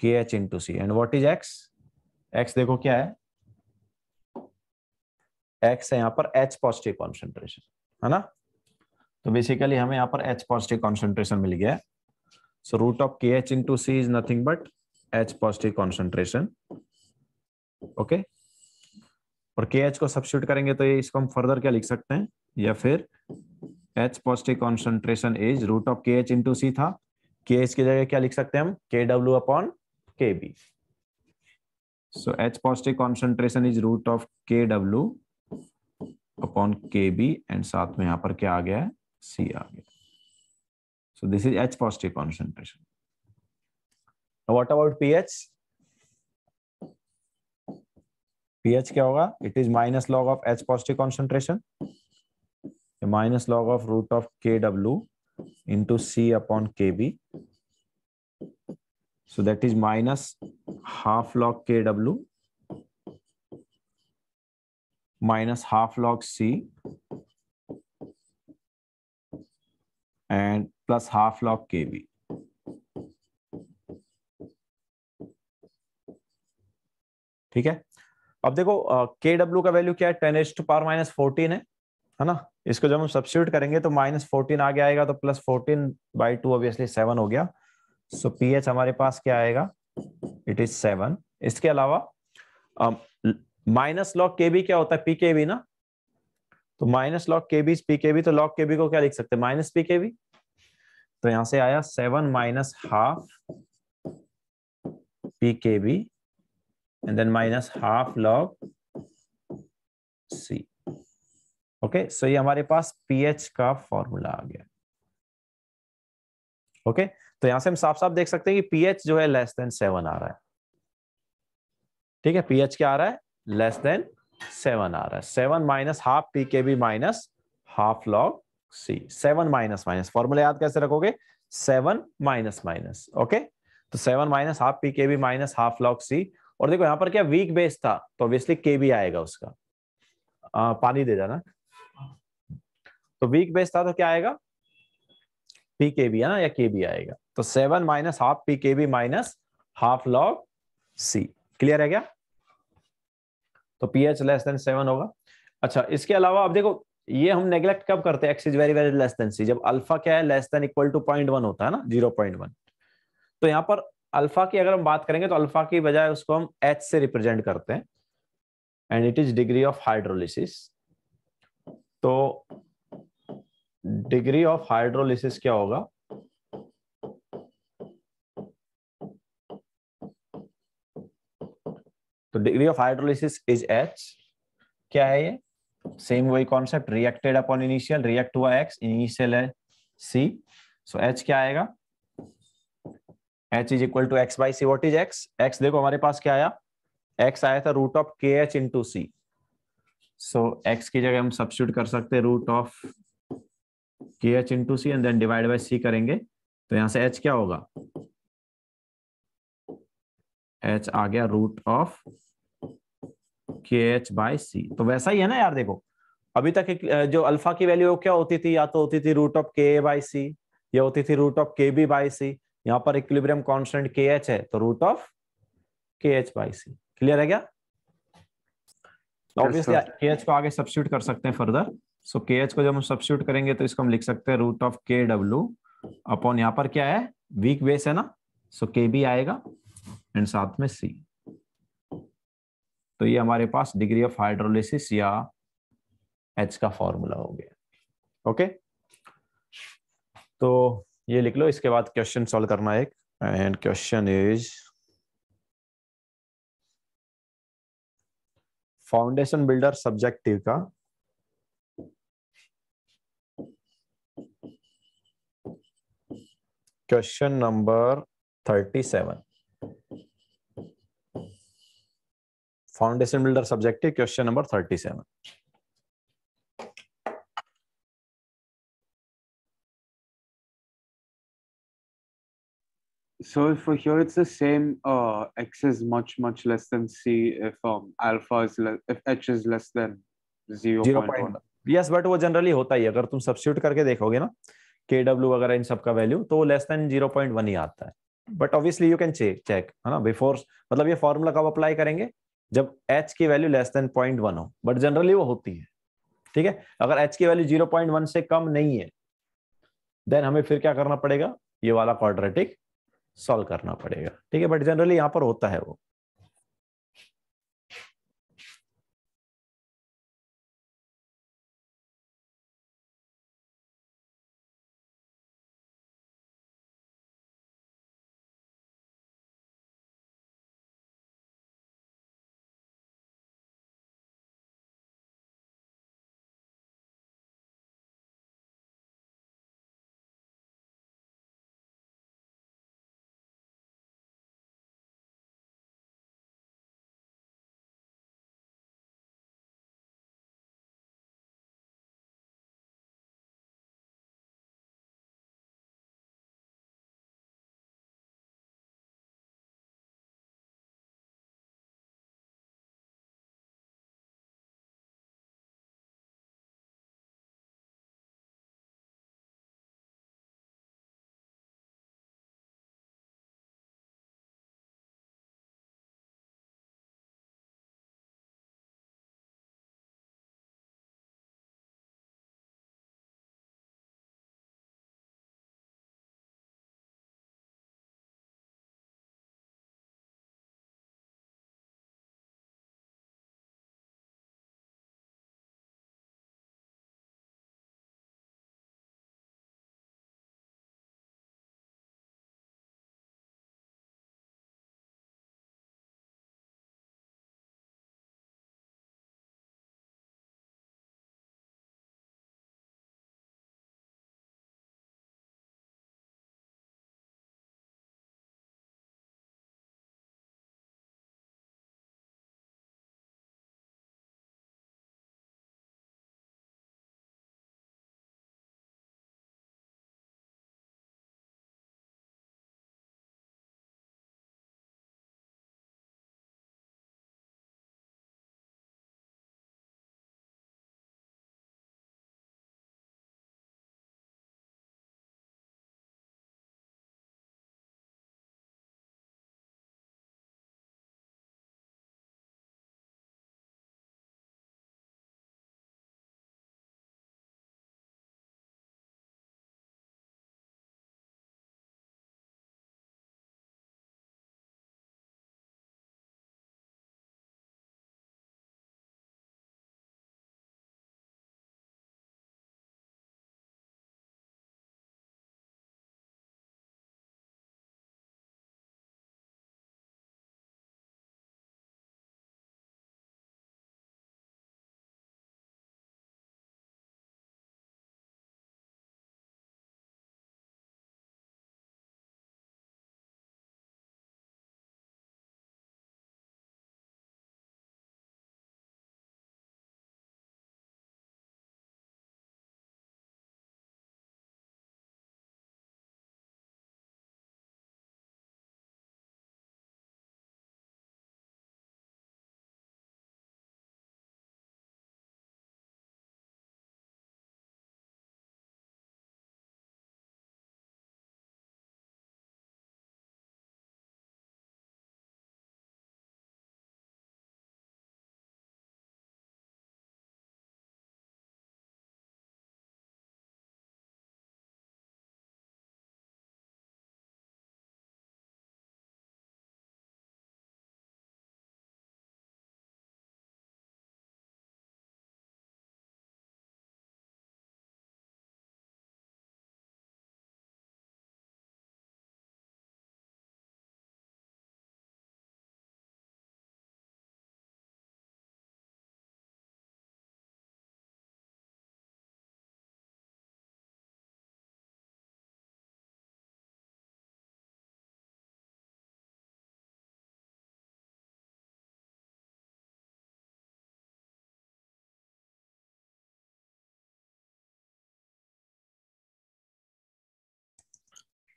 K H into C and what is x x देखो क्या है एक्स है यहां पर एच पॉजिटिव कॉन्सेंट्रेशन है ना तो बेसिकली हमें यहां पर एच पॉजिटिव कॉन्सेंट्रेशन मिल गया है so root of K H into C is nothing but h positive concentration okay और के एच को सब्सिट्यूट करेंगे तो ये इसको हम फर्दर क्या लिख सकते हैं या फिर h positive concentration is root of K H into C था के एच की जगह क्या लिख सकते हैं हम K W upon K B so H positive concentration is root of K W upon K B and साथ में यहां पर क्या आ गया है सी आ गया so this is H positive concentration what about ph ph क्या होगा it is minus log of h positive concentration minus log of root of kw into c upon kb so that is minus half log kw minus half log c and plus half log kb ठीक है अब देखो के W का value क्या है ten H to power minus fourteen है है ना इसको जब हम सब्सिट्यूट करेंगे तो माइनस फोर्टीन आगे आएगा तो plus fourteen by two obviously seven हो गया सो so, पीएच हमारे पास क्या आएगा इट इज सेवन इसके अलावा माइनस लॉग के बी क्या होता है बी ना तो minus log K b pKb तो लॉग के बी को क्या लिख सकते हैं माइनस पीकेबी तो यहां से आया seven minus half b and then minus half log C okay so ये हमारे पास पीएच का फॉर्मूला आ गया ओके okay? तो यहां से हम साफ साफ देख सकते हैं कि पीएच जो है लेस देन सेवन आ रहा है ठीक है पीएच क्या आ रहा है लेस देन सेवन आ रहा है seven minus half P K b minus half log C seven minus minus formula याद कैसे रखोगे सेवन माइनस माइनस ओके तो seven minus half P K b minus half log C और देखो यहाँ पर क्या वीक बेस था तो ऑब्वियसली के भी आएगा उसका आ, पानी दे जाना तो वीक बेस था तो क्या आएगा पी के बी है ना या के बी आएगा तो seven minus half P K b minus half log C clear है क्या तो P h less than seven होगा अच्छा इसके अलावा अब देखो ये हम नेग्लेक्ट कब करते हैं x is very very less than C जब अल्फा क्या है less than equal to point one होता है ना जीरो पॉइंट वन तो यहां पर अल्फा की अगर हम बात करेंगे तो अल्फा की बजाय उसको हम एच से रिप्रेजेंट करते हैं and it is degree of hydrolysis तो डिग्री ऑफ हाइड्रोलिसिस क्या होगा तो degree of hydrolysis is h क्या है ये सेम वही concept reacted upon initial react हुआ एक्स इनिशियल है सी सो एच क्या आएगा h is equal to x by C what is x x देखो हमारे पास क्या आया एक्स आया था root of K H into C so x की जगह हम सब्सिट्यूट कर सकते हैं root of K H into C and then divide by C करेंगे तो यहां से एच क्या होगा एच आ गया root of K h by C तो वैसा ही है ना यार देखो अभी तक जो अल्फा की वैल्यू क्या होती थी या तो होती थी रूट ऑफ के ए बाई सी या होती थी root of K b by C यहां पर इक्विलिब्रियम कांस्टेंट के एच है तो root of K h by C clear है क्या ऑब्वियसली के एच को आगे सब्सिट्यूट कर सकते हैं फर्दर सो के एच को जब हम सब्सिट्यूट करेंगे तो इसको हम लिख सकते हैं root of K W upon यहाँ पर क्या है वीक बेस है ना सो के भी आएगा एंड साथ में सी तो ये हमारे पास डिग्री ऑफ हाइड्रोलिसिस या एच का फॉर्मूला हो गया ओके okay? तो ये लिख लो इसके बाद क्वेश्चन सॉल्व करना है एक and question is foundation builder subjective का question number thirty seven foundation builder subjective question number thirty seven So for here, it's the same uh, x is much, much less than c if um, alpha is if h is less than 0.1. Yes, but वो generally होता ही अगर तुम substitute करके देखोगे ना के W वगैरह इन सब का वैल्यू तो वो लेस देन 0.1 ही आता है but you can check check है ना before मतलब ये formula कब apply करेंगे जब h की value less than point one हो बट जनरली वो होती है ठीक है अगर एच की वैल्यू जीरो पॉइंट वन से कम नहीं है देन हमें फिर क्या करना पड़ेगा ये वाला क्वाड्रेटिक सॉल्व करना पड़ेगा ठीक है बट जनरली यहाँ पर होता है वो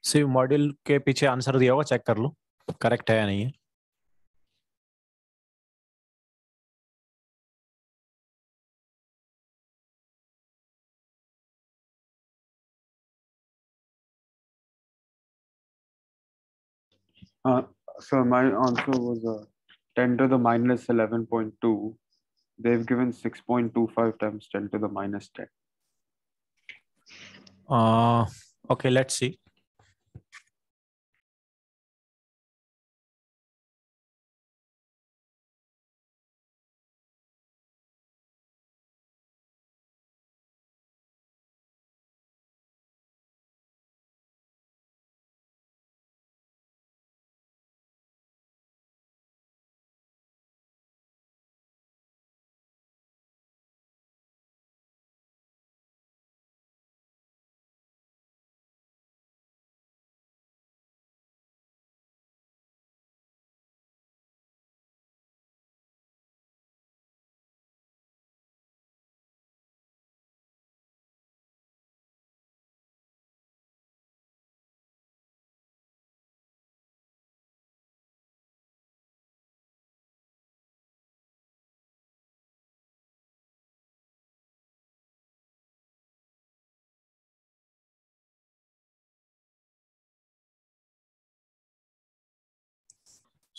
सिर्फ मॉड्यूल के पीछे आंसर दिया होगा चेक कर लो करेक्ट है या नहीं है sir my answer was ten to the minus eleven point two they have given six point two five times ten to the minus ten okay let's see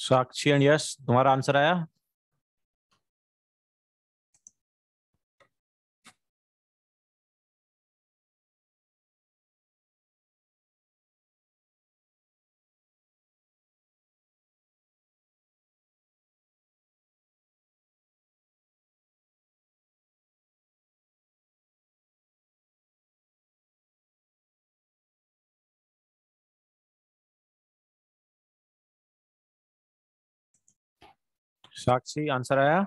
Sakshi and Yash तुम्हारा answer आया Sakshi answer आया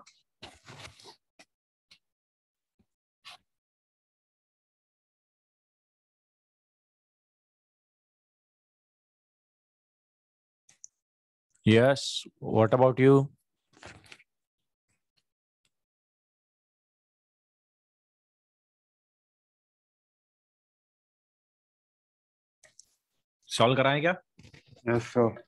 yes what about you solve कराएं क्या yes yes, sir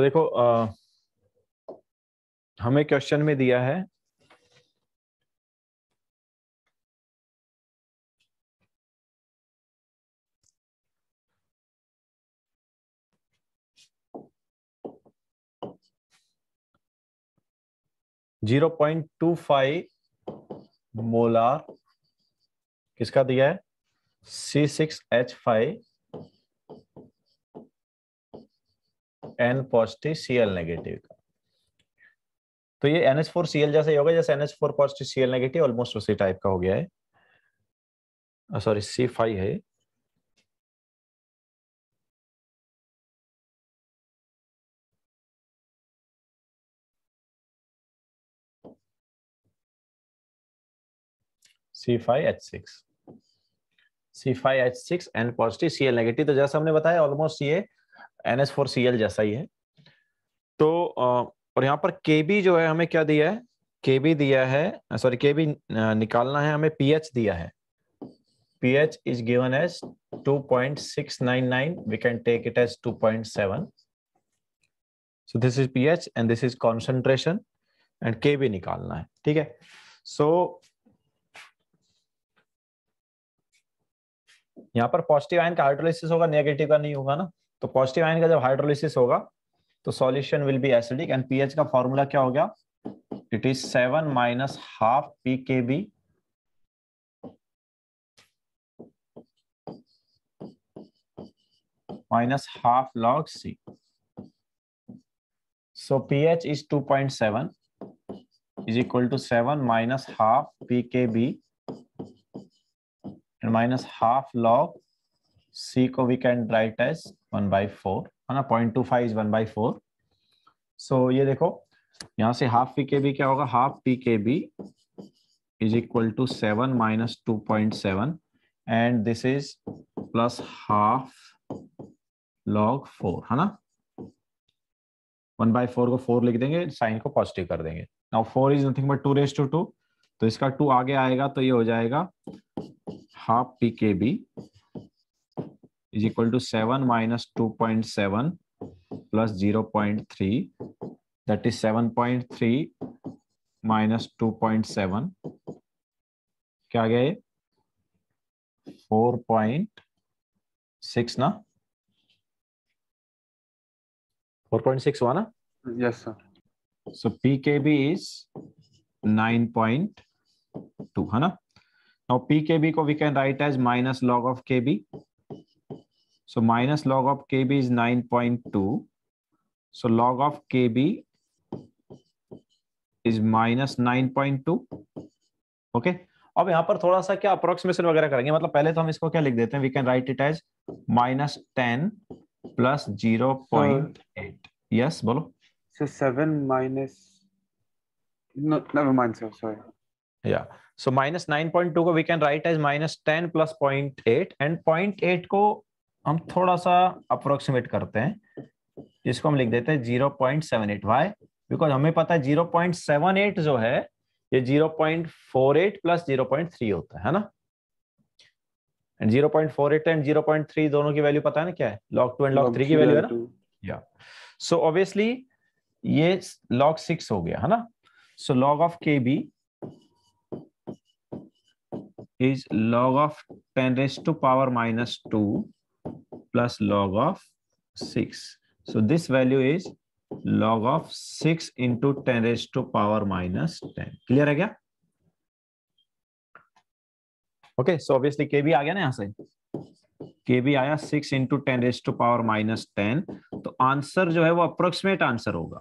तो देखो आ, हमें question में दिया है zero point two five molar किसका दिया है C six H five N positive C L negative का तो ये N H four C L जैसा होगा जैसे N H four positive C L negative almost उसी टाइप का हो गया है सॉरी सी फाइव है C five H six C five H six N positive C negative तो जैसा हमने बताया ऑलमोस्ट ये N S four C L जैसा ही है तो और यहाँ पर के बी जो है हमें क्या दिया है के बी दिया है सॉरी के बी निकालना है हमें पी एच दिया है p H is given as two point six nine nine we can take it as two point seven so this is p H and this is concentration and K b निकालना है ठीक है so यहाँ पर positive ion का hydrolysis होगा negative का नहीं होगा ना तो पॉजिटिव आयन का जब हाइड्रोलिसिस होगा तो solution will be acidic and pH का फॉर्मूला क्या हो गया it is seven minus half P K b minus half so pH is two point seven is equal to seven minus half P K B and minus half log C को we can write as 1 by 4 है ना 0.25 is 1 by 4 so ये देखो यहाँ से half p K B क्या होगा half p K b is equal to seven minus two point seven and this is plus half log four है ना वन बाई फोर को फोर लिख देंगे साइन को पॉजिटिव कर देंगे now four is nothing but two raise to two तो इसका टू आगे आएगा तो ये हो जाएगा half P K b is equal to 7 minus 2.7 plus 0 0.3 that is 7.3 minus 2.7 क्या गया 4.6 na? 4.6 हुआ yes sir so pkb is 9.2 है now pkb को we can write as minus log of kb so minus log of kb is 9.2 so log of kb is minus 9.2 okay अब यहां पर थोड़ा सा क्या अप्रोक्सीमेशन वगैरह करेंगे मतलब पहले तो हम इसको क्या लिख देते हैं we can write it as minus ten plus zero point eight yes बोलो seven minus so minus nine point two को we can write as minus ten plus point eight and point eight को हम थोड़ा सा approximate करते हैं इसको हम लिख देते हैं zero point seven eight why because हमें पता है जीरो पॉइंट सेवन एट जो है ये zero point four eight plus zero point three होता है, ना and zero point four eight and zero point three दोनों की वैल्यू पता है ना क्या है log two and log three की वैल्यू है ना या सो ऑब्वियसली ये लॉग सिक्स हो गया है ना so log of K b is log of ten raise to power minus two plus log of 6. So this value is log of 6 into 10 raised to power minus 10. Clear है क्या? Okay, so obviously kb आ गया ना यहाँ से. kb आया 6 into 10 raised to power minus 10. तो answer जो है वो अप्रोक्सीमेट आंसर होगा.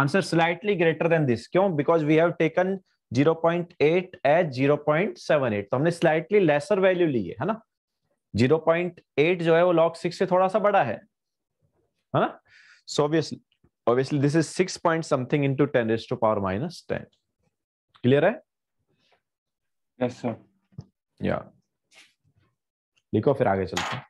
Answer slightly greater than this. क्यों? Because we have taken 0.8 as 0.78. तो हमने slightly lesser value ली है, है ना? जीरो पॉइंट एट जो है वो लॉग सिक्स से थोड़ा सा बड़ा है so obviously obviously this is six point something into ten is to power minus ten clear है यस सर या लिखो फिर आगे चलते हैं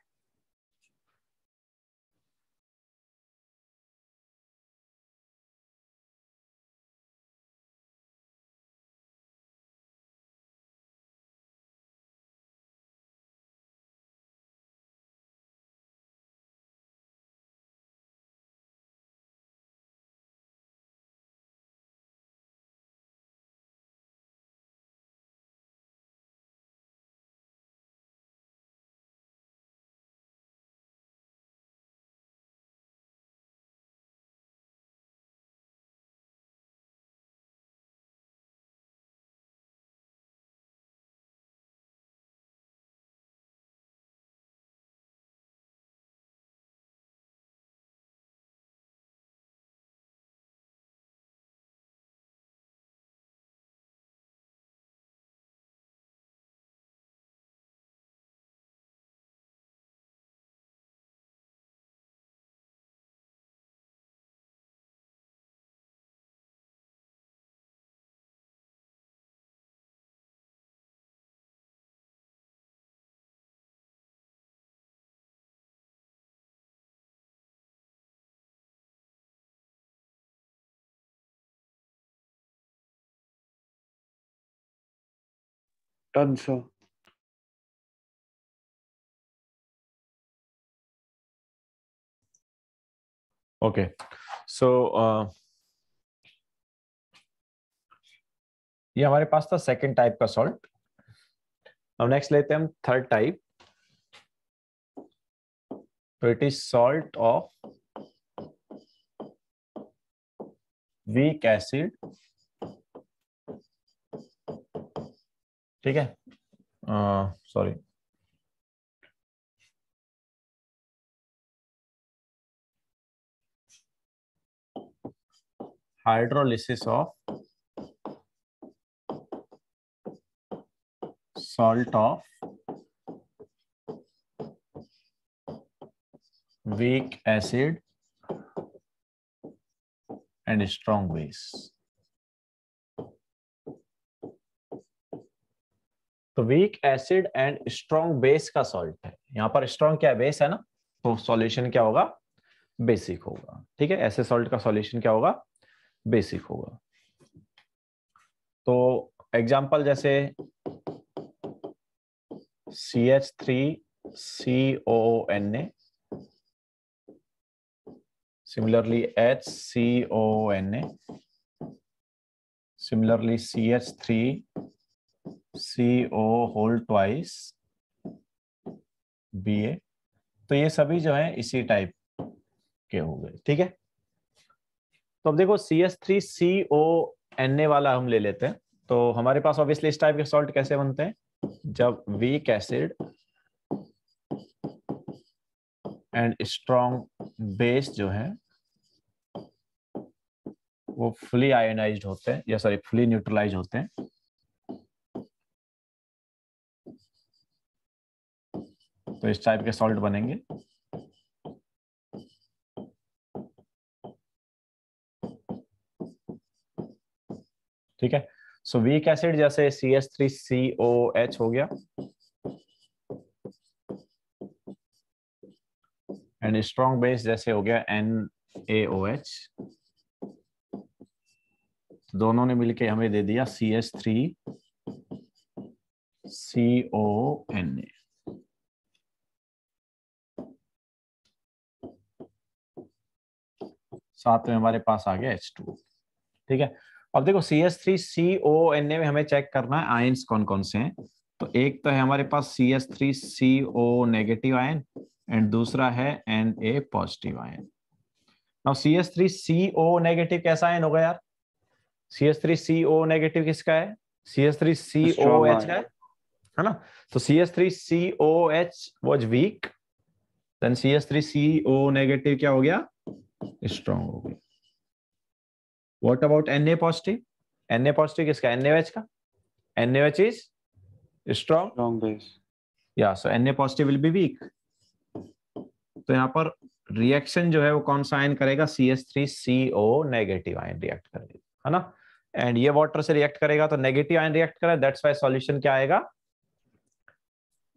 done so. Okay, so uh, ये हमारे पास था सेकंड टाइप का सॉल्ट अब नेक्स्ट लेते हैं हम थर्ड टाइप तो it is salt of weak acid ठीक है sorry hydrolysis of salt of weak acid and strong base तो weak acid and strong base का सॉल्ट है यहाँ पर स्ट्रॉन्ग क्या है बेस है ना तो सॉल्यूशन क्या होगा बेसिक होगा ठीक है ऐसे सॉल्ट का सॉल्यूशन क्या होगा बेसिक होगा तो एग्जाम्पल जैसे C H three C O N A similarly H C O N A similarly C H three CO hold twice B A तो ये सभी जो है इसी टाइप के हो गए ठीक है तो अब देखो C S three C O N A वाला हम ले लेते हैं तो हमारे पास ऑब्वियसली इस टाइप के सॉल्ट कैसे बनते हैं जब weak acid and strong base जो है वो फुली आयोनाइज होते हैं या सॉरी फुली न्यूट्रलाइज होते हैं तो इस टाइप के सॉल्ट बनेंगे ठीक है सो वीक एसिड जैसे C S three C O H हो गया एंड स्ट्रॉन्ग बेस जैसे हो गया एन ए ओ एच दोनों ने मिलके हमें दे दिया C S three C O N A साथ में हमारे पास आ गया एच टू ठीक है अब देखो C S three C O N A में हमें चेक करना है आयन कौन कौन से हैं तो एक तो है हमारे पास C S three C O negative ion and दूसरा है एन ए पॉजिटिव आयन अब C S three C O negative कैसा आयन होगा यार C S three C O negative किसका है C S three C O H है है ना तो C S three C O H was weak then C S three C O negative क्या हो गया स्ट्रॉन्ग हो गई what about N A positive N A positive किसका एन एच का N H is strong strong base या so N A positive will be weak तो यहां पर रिएक्शन जो है वो कौन सा आयन करेगा C S three C O negative ion react करेगा है ना एंड ये वाटर से रिएक्ट करेगा तो नेगेटिव आयन रिएक्ट करेगा दैट्स वाई सॉल्यूशन क्या आएगा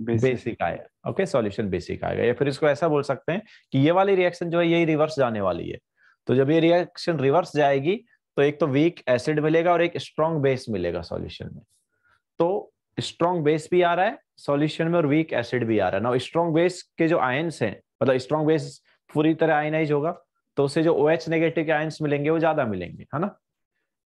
बेसिक आया ओके सॉल्यूशन बेसिक आएगा या फिर इसको ऐसा बोल सकते हैं कि ये वाली रिएक्शन जो है यही रिवर्स जाने वाली है तो जब ये रिएक्शन रिवर्स जाएगी तो एक तो वीक एसिड मिलेगा और एक स्ट्रॉन्ग बेस मिलेगा सॉल्यूशन में तो स्ट्रॉन्ग बेस भी आ रहा है सॉल्यूशन में और वीक एसिड भी आ रहा है ना स्ट्रॉन्ग बेस के जो आयन्स हैं मतलब स्ट्रॉन्ग बेस पूरी तरह आयनाइज होगा तो उसे जो ओ एच नेगेटिव के आयन्स मिलेंगे वो ज्यादा मिलेंगे है ना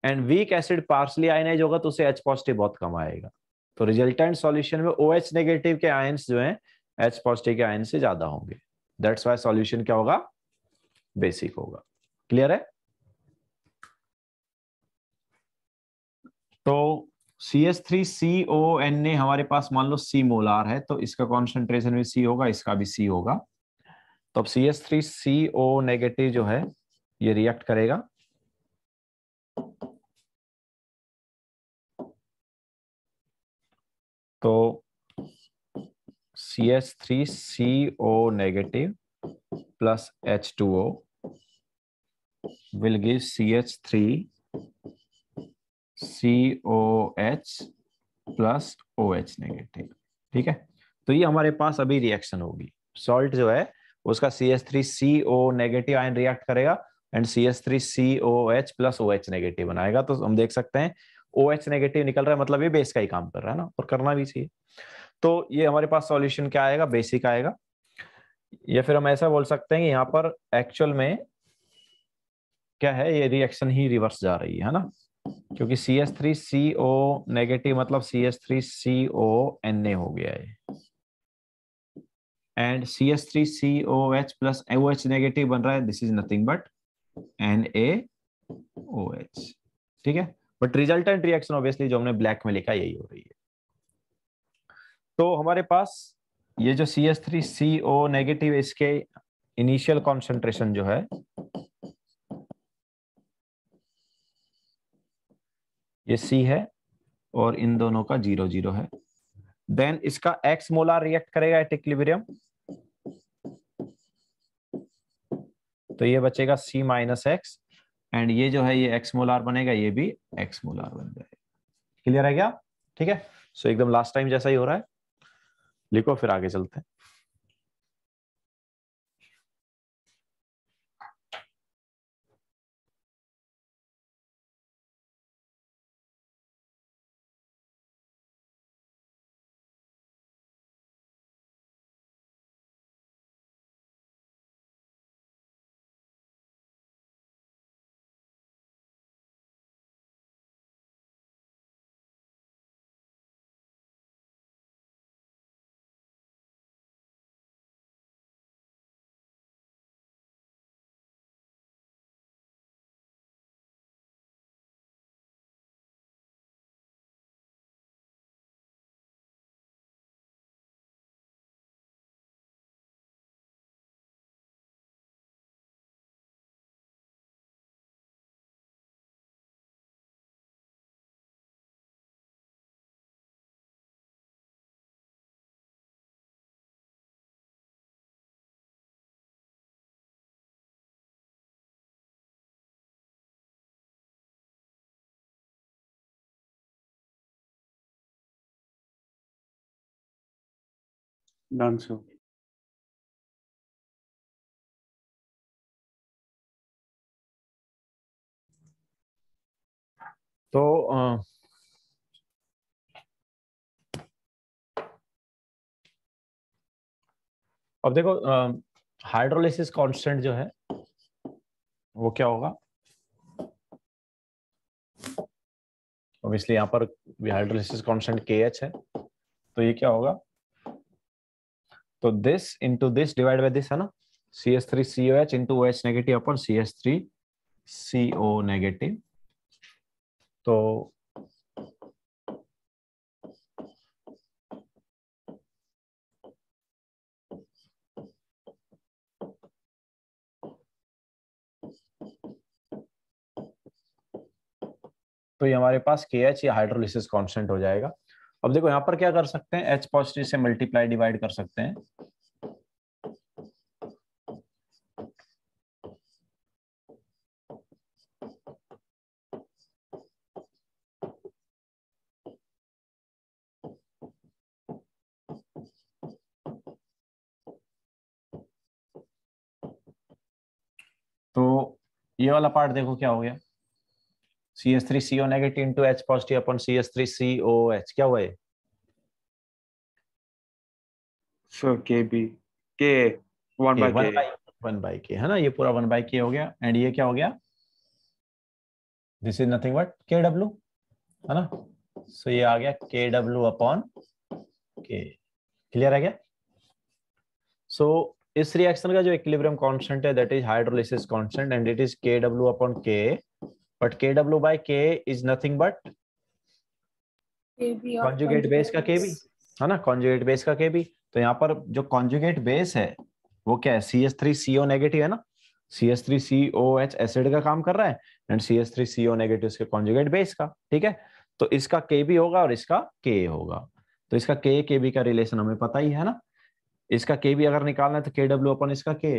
and weak acid partially ionize होगा तो उसे एच पॉजिटिव बहुत कम आएगा तो रिजल्टेंट सॉल्यूशन में ओ OH नेगेटिव के आयंस जो हैं एच पॉजिटिव के आयन से ज्यादा होंगे दैट्स वाई सॉल्यूशन क्या होगा बेसिक होगा क्लियर है तो C S three C O N A हमारे पास मान लो सी मोलार है तो इसका कॉन्सेंट्रेशन भी सी होगा इसका भी सी होगा तो अब C S three C O negative जो है ये रिएक्ट करेगा तो C H three C O negative plus H two O will give C H three C O H plus O H negative ठीक है तो ये हमारे पास अभी रिएक्शन होगी सॉल्ट जो है उसका C three C O negative ion react करेगा and C C three O H plus O H negative बनाएगा तो हम देख सकते हैं ओ एच नेगेटिव निकल रहा है मतलब ये बेस का ही काम कर रहा है ना और करना भी चाहिए तो ये हमारे पास सॉल्यूशन क्या आएगा बेसिक आएगा या फिर हम ऐसा बोल सकते हैं कि यहाँ पर एक्चुअल में क्या है ये रिएक्शन ही रिवर्स जा रही है ना क्योंकि C S three C O negative मतलब C S three C O N A हो गया है and C S three C O H plus O H negative बन रहा है this is nothing but N A O H ठीक है but resultant reaction obviously जो हमने ब्लैक में लिखा यही हो रही है तो हमारे पास ये जो C S three C O negative इसके इनिशियल कॉन्सेंट्रेशन जो है ये सी है और इन दोनों का जीरो जीरो है देन इसका एक्स मोला रिएक्ट करेगा एट इक्विलिब्रियम तो ये बचेगा सी माइनस एक्स एंड ये जो है ये एक्स मोल आर बनेगा ये भी एक्स मोल आर बन जाएगा क्लियर है क्या ठीक है सो so, एकदम लास्ट टाइम जैसा ही हो रहा है लिखो फिर आगे चलते हैं done so तो uh, अब देखो हाइड्रोलिसिस uh, कांस्टेंट जो है वो क्या होगा ऑब्वियसली यहां पर हाइड्रोलिसिस कांस्टेंट के एच है तो ये क्या होगा तो this into this divide by this है ना C S three C O H into O H negative upon C S three C O negative तो तो ये हमारे पास के एच या हाइड्रोलिसिस कॉन्स्टेंट हो जाएगा अब देखो यहां पर क्या कर सकते हैं एच पॉजिटिव से मल्टीप्लाई डिवाइड कर सकते हैं तो ये वाला पार्ट देखो क्या हो गया C S three C O negative into H positive upon C S three C O H क्या हुआ ये है पूरा वन बाई के हो गया एंड ये क्या हो गया this is nothing but K W है ना सो ये आ गया के डब्ल्यू अपॉन के क्लियर है सो so, इस रिएक्शन का जो इक्विलिब्रियम कांस्टेंट है that is hydrolysis constant and it is K W upon K but K W by K is nothing but conjugate base का के भी है ना कॉन्जुगेट बेस का के भी तो यहाँ पर जो कॉन्जुगेट बेस है वो क्या है C S three C O negative है ना C S three C O H acid का काम कर रहा है and C S three C O negative इसके कॉन्जुगेट बेस का ठीक है तो इसका के भी होगा और इसका के होगा तो इसका के के बी का रिलेशन हमें पता ही है ना इसका के भी अगर निकालना है तो के डब्ल्यू अपन इसका के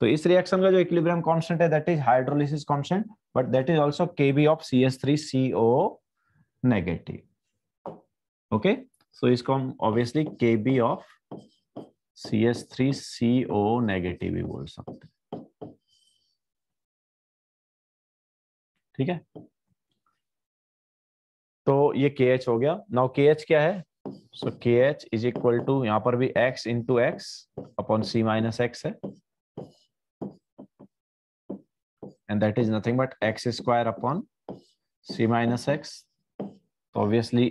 तो इस रिएक्शन का जो इक्विलिब्रियम कांस्टेंट है that is hydrolysis constant but that is also K B of सीएस3सीओ नेगेटिव ओके सो इसको हम ऑब्वियसली केबी ऑफ सीएस3सीओ नेगेटिव भी बोल सकते हैं ठीक है तो ये के एच हो गया नाउ के एच क्या है सो K H is equal to यहां पर भी X into X upon C minus X है and that is nothing but x square upon c minus x तो ऑब्वियसली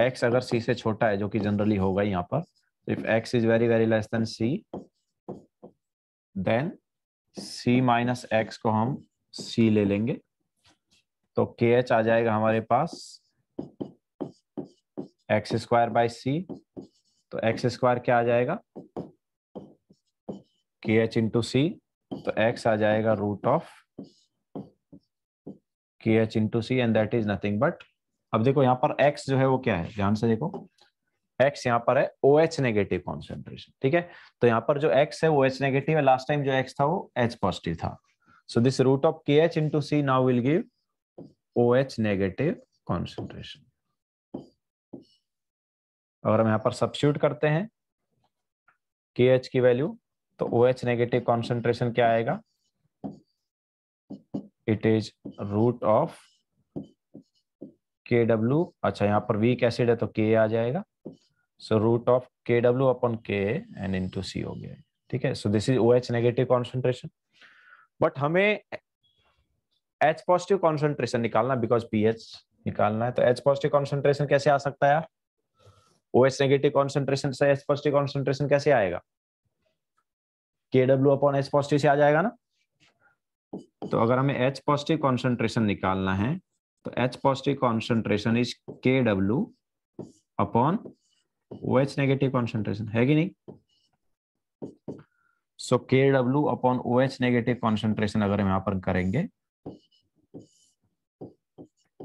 x अगर c से छोटा है जो कि जनरली होगा यहाँ पर तो if x is very very less than c then c minus x को हम c ले लेंगे तो kh आ जाएगा हमारे पास एक्स स्क्वायर बाई सी तो एक्स स्क्वायर क्या आ जाएगा के एच इंटू सी तो एक्स आ जाएगा root of K H into C and that is nothing but अब देखो यहाँ पर एक्स जो है वो क्या है ध्यान से देखो एक्स यहाँ पर है ओ एच नेगेटिव कॉन्सेंट्रेशन ठीक है तो यहाँ पर जो एक्स है वो एच नेगेटिव है लास्ट टाइम जो एक्स था वो एच पॉजिटिव था so this root of K H into C now will give O H negative concentration अगर हम यहाँ पर सब्स्यूट करते हैं के एच की वैल्यू तो ओ एच नेगेटिव कॉन्सेंट्रेशन क्या आएगा it is root of K W अच्छा यहाँ पर वीक एसिड है तो के आ जाएगा so root of K W upon K and into C हो गया ठीक है so this is O H negative concentration but हमें एच पॉजिटिव कॉन्सेंट्रेशन निकालना बिकॉज पी एच निकालना है तो एच पॉजिटिव कॉन्सेंट्रेशन कैसे आ सकता है ओ एच नेगेटिव कॉन्सेंट्रेशन से एच पॉजिटिव कॉन्सेंट्रेशन कैसे आएगा K W upon H positive से आ जाएगा ना तो अगर हमें एच पॉजिटिव कॉन्सेंट्रेशन निकालना है तो H positive concentration is K W upon O H negative concentration है कि नहीं so K W upon O H negative concentration अगर हम यहां पर करेंगे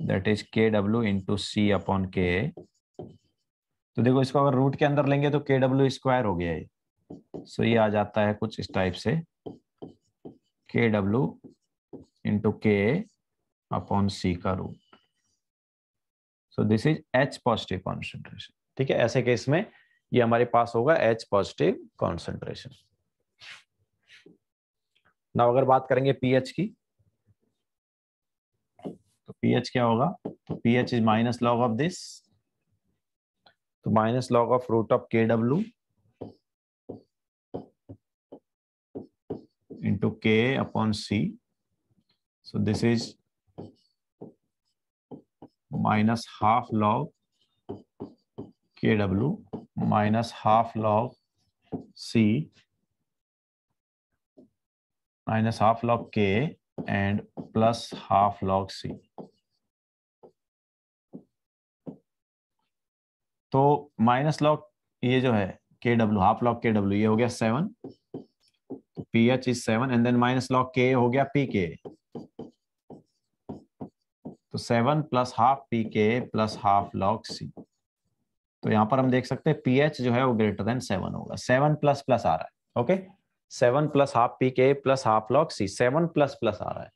that is K W into C upon K तो देखो इसको अगर रूट के अंदर लेंगे तो के डब्ल्यू स्क्वायर हो गया है सो so ये आ जाता है कुछ इस टाइप से K W into K upon C का root so this is H positive concentration ठीक है ऐसे केस में ये हमारे पास होगा एच पॉजिटिव कॉन्सेंट्रेशन ना अगर बात करेंगे पीएच की तो पीएच क्या होगा तो pH is minus log of this तो minus log of root of K W into K upon C so this is minus half log kw minus half log c minus half log k and plus half log c तो minus log ये जो है K W half log K W ये हो गया seven P H is seven and then minus log K हो गया P K seven plus half P K plus half log C तो, तो यहां पर हम देख सकते हैं पीएच जो है वो ग्रेटर देन सेवन होगा सेवन प्लस प्लस आ रहा है okay seven plus half P K plus half log C seven plus plus आ रहा है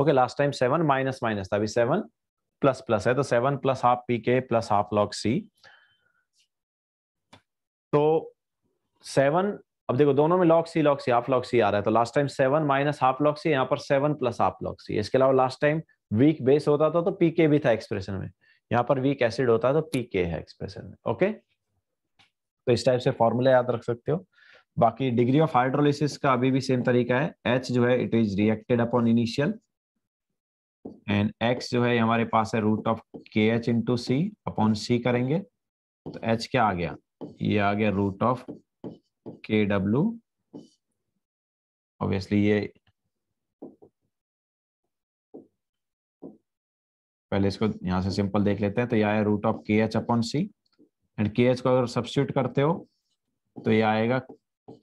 okay last time seven minus minus था अभी सेवन प्लस प्लस है तो seven plus half P K plus half log C तो seven अब देखो दोनों में log C log C half log C आ रहा है तो last time seven minus half log C यहाँ पर seven plus half log C इसके अलावा लास्ट टाइम वीक बेस होता था तो पीके भी था एक्सप्रेशन में यहाँ पर वीक एसिड होता है तो पीके है एक्सप्रेशन में ओके तो इस टाइप से फॉर्मूला याद रख सकते हो बाकी डिग्री ऑफ हाइड्रोलिसिस का अभी भी सेम तरीका है एच जो है it is reacted upon initial and X जो है हमारे पास है root of K H into C upon C करेंगे तो एच क्या आ गया ये आ गया root of K W obviously ये पहले इसको यहाँ से सिंपल देख लेते हैं तो ये आया root of K H upon C and K H को अगर सब्सिट्यूट करते हो तो ये आएगा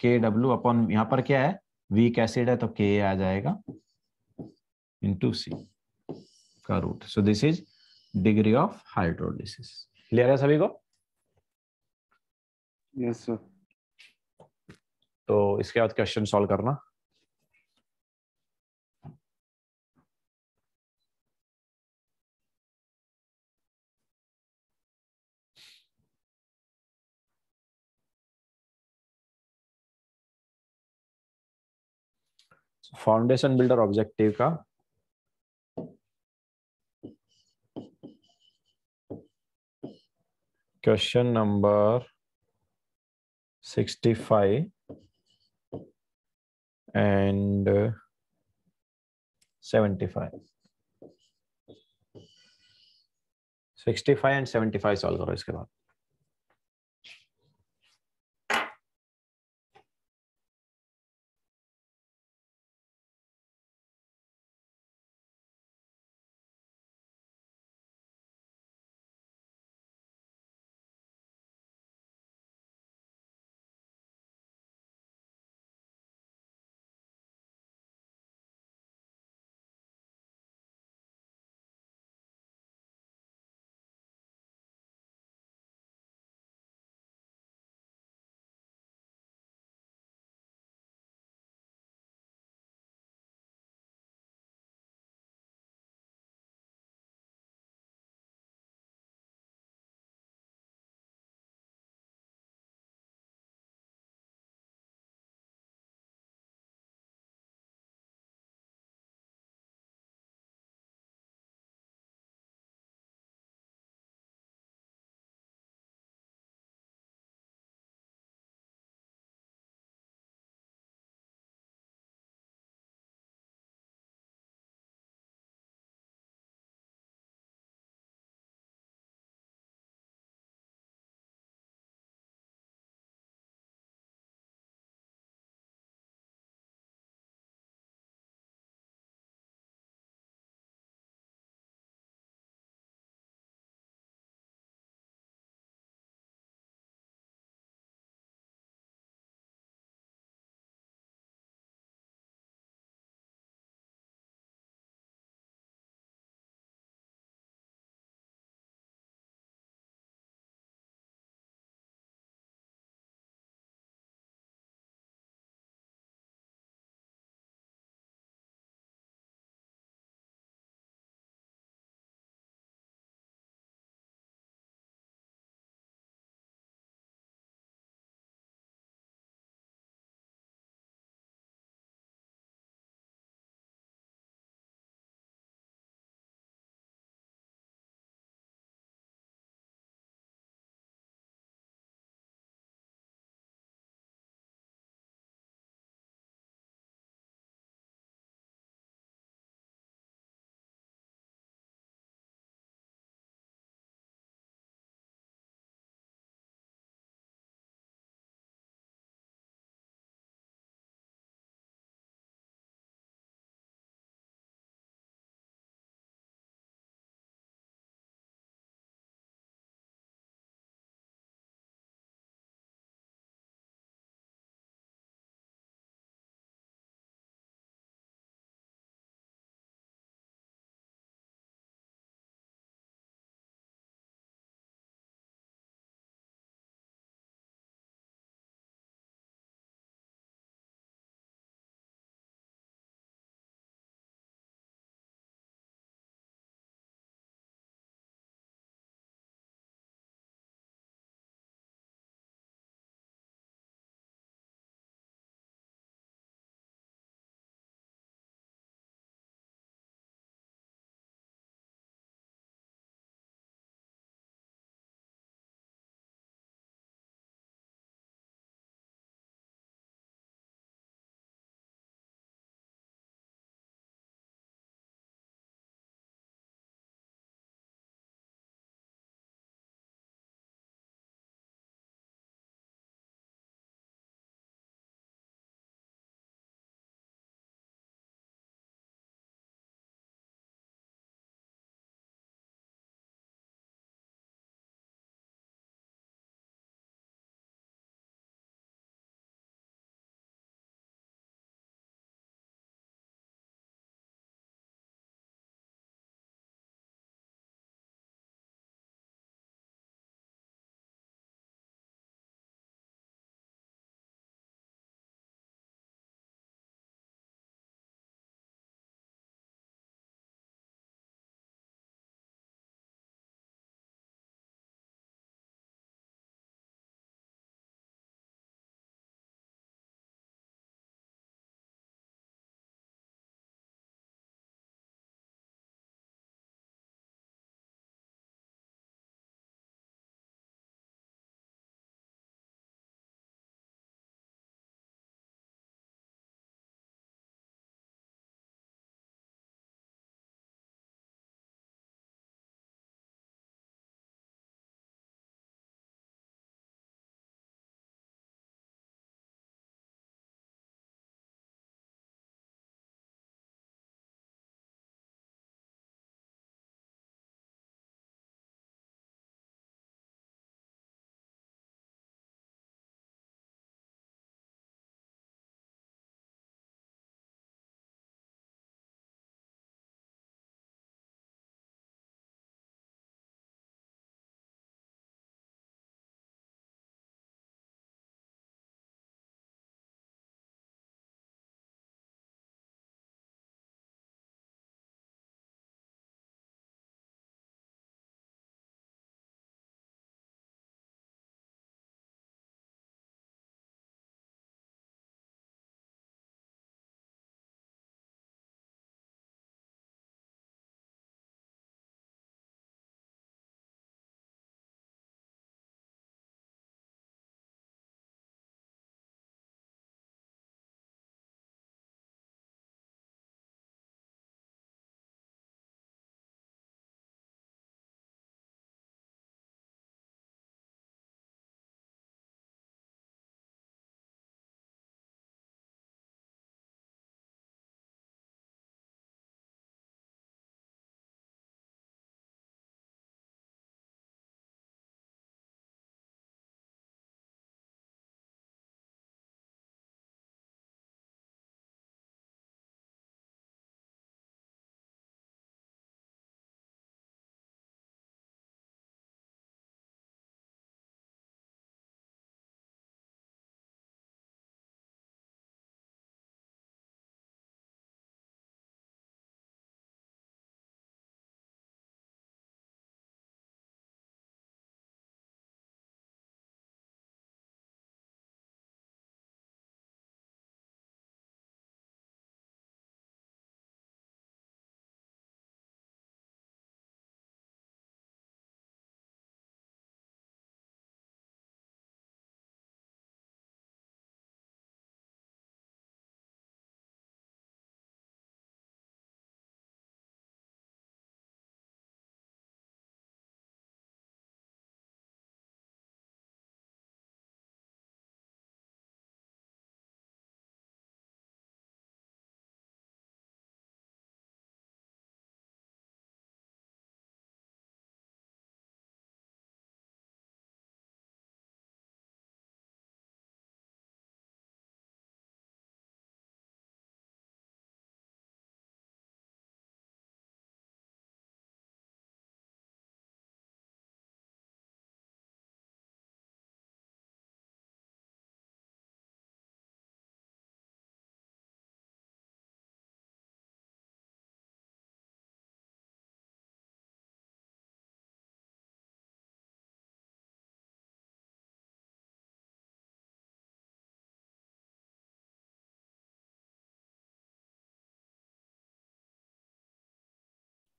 के डब्ल्यू अपॉन यहाँ पर क्या है वीक एसिड है तो के आ जाएगा इंटू सी का root so this is degree of hydrolysis clear है सभी को यस yes, सर तो इसके बाद क्वेश्चन सॉल्व करना फाउंडेशन बिल्डर ऑब्जेक्टिव का question number sixty five and seventy five sixty five and seventy five solve करो इसके बाद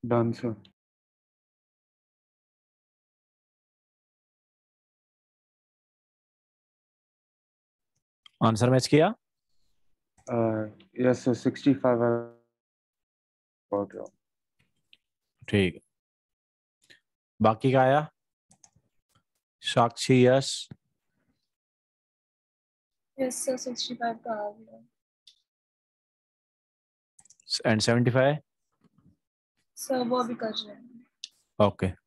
डांसर आंसर मैच किया यस ठीक बाकी का आया साक्षी यस यस सर का सर वो अभी कर रहे हैं ओके okay.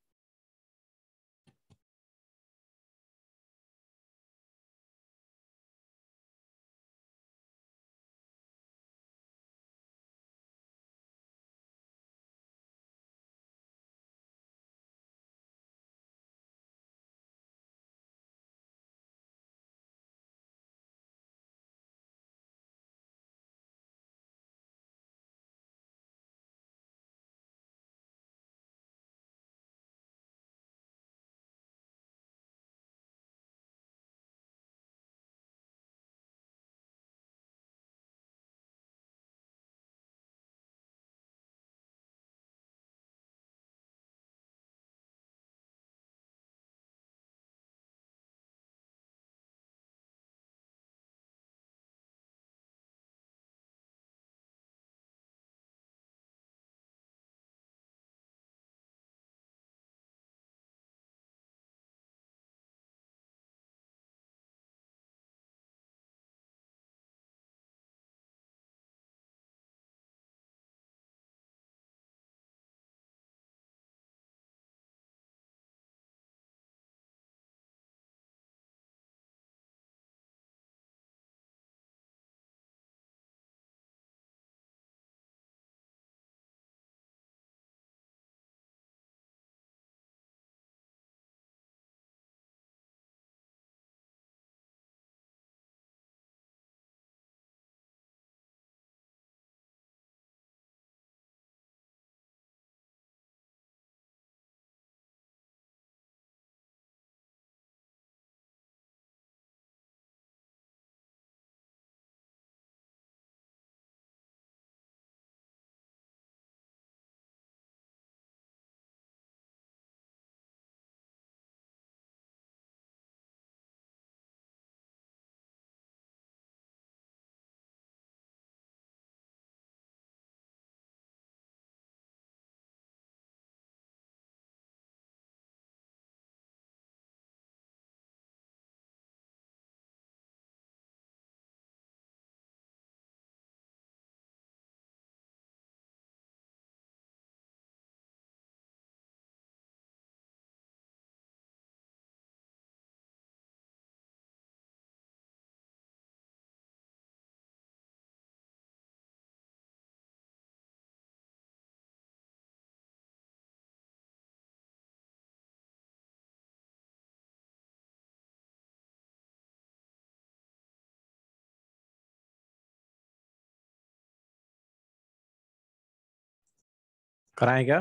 कराएं क्या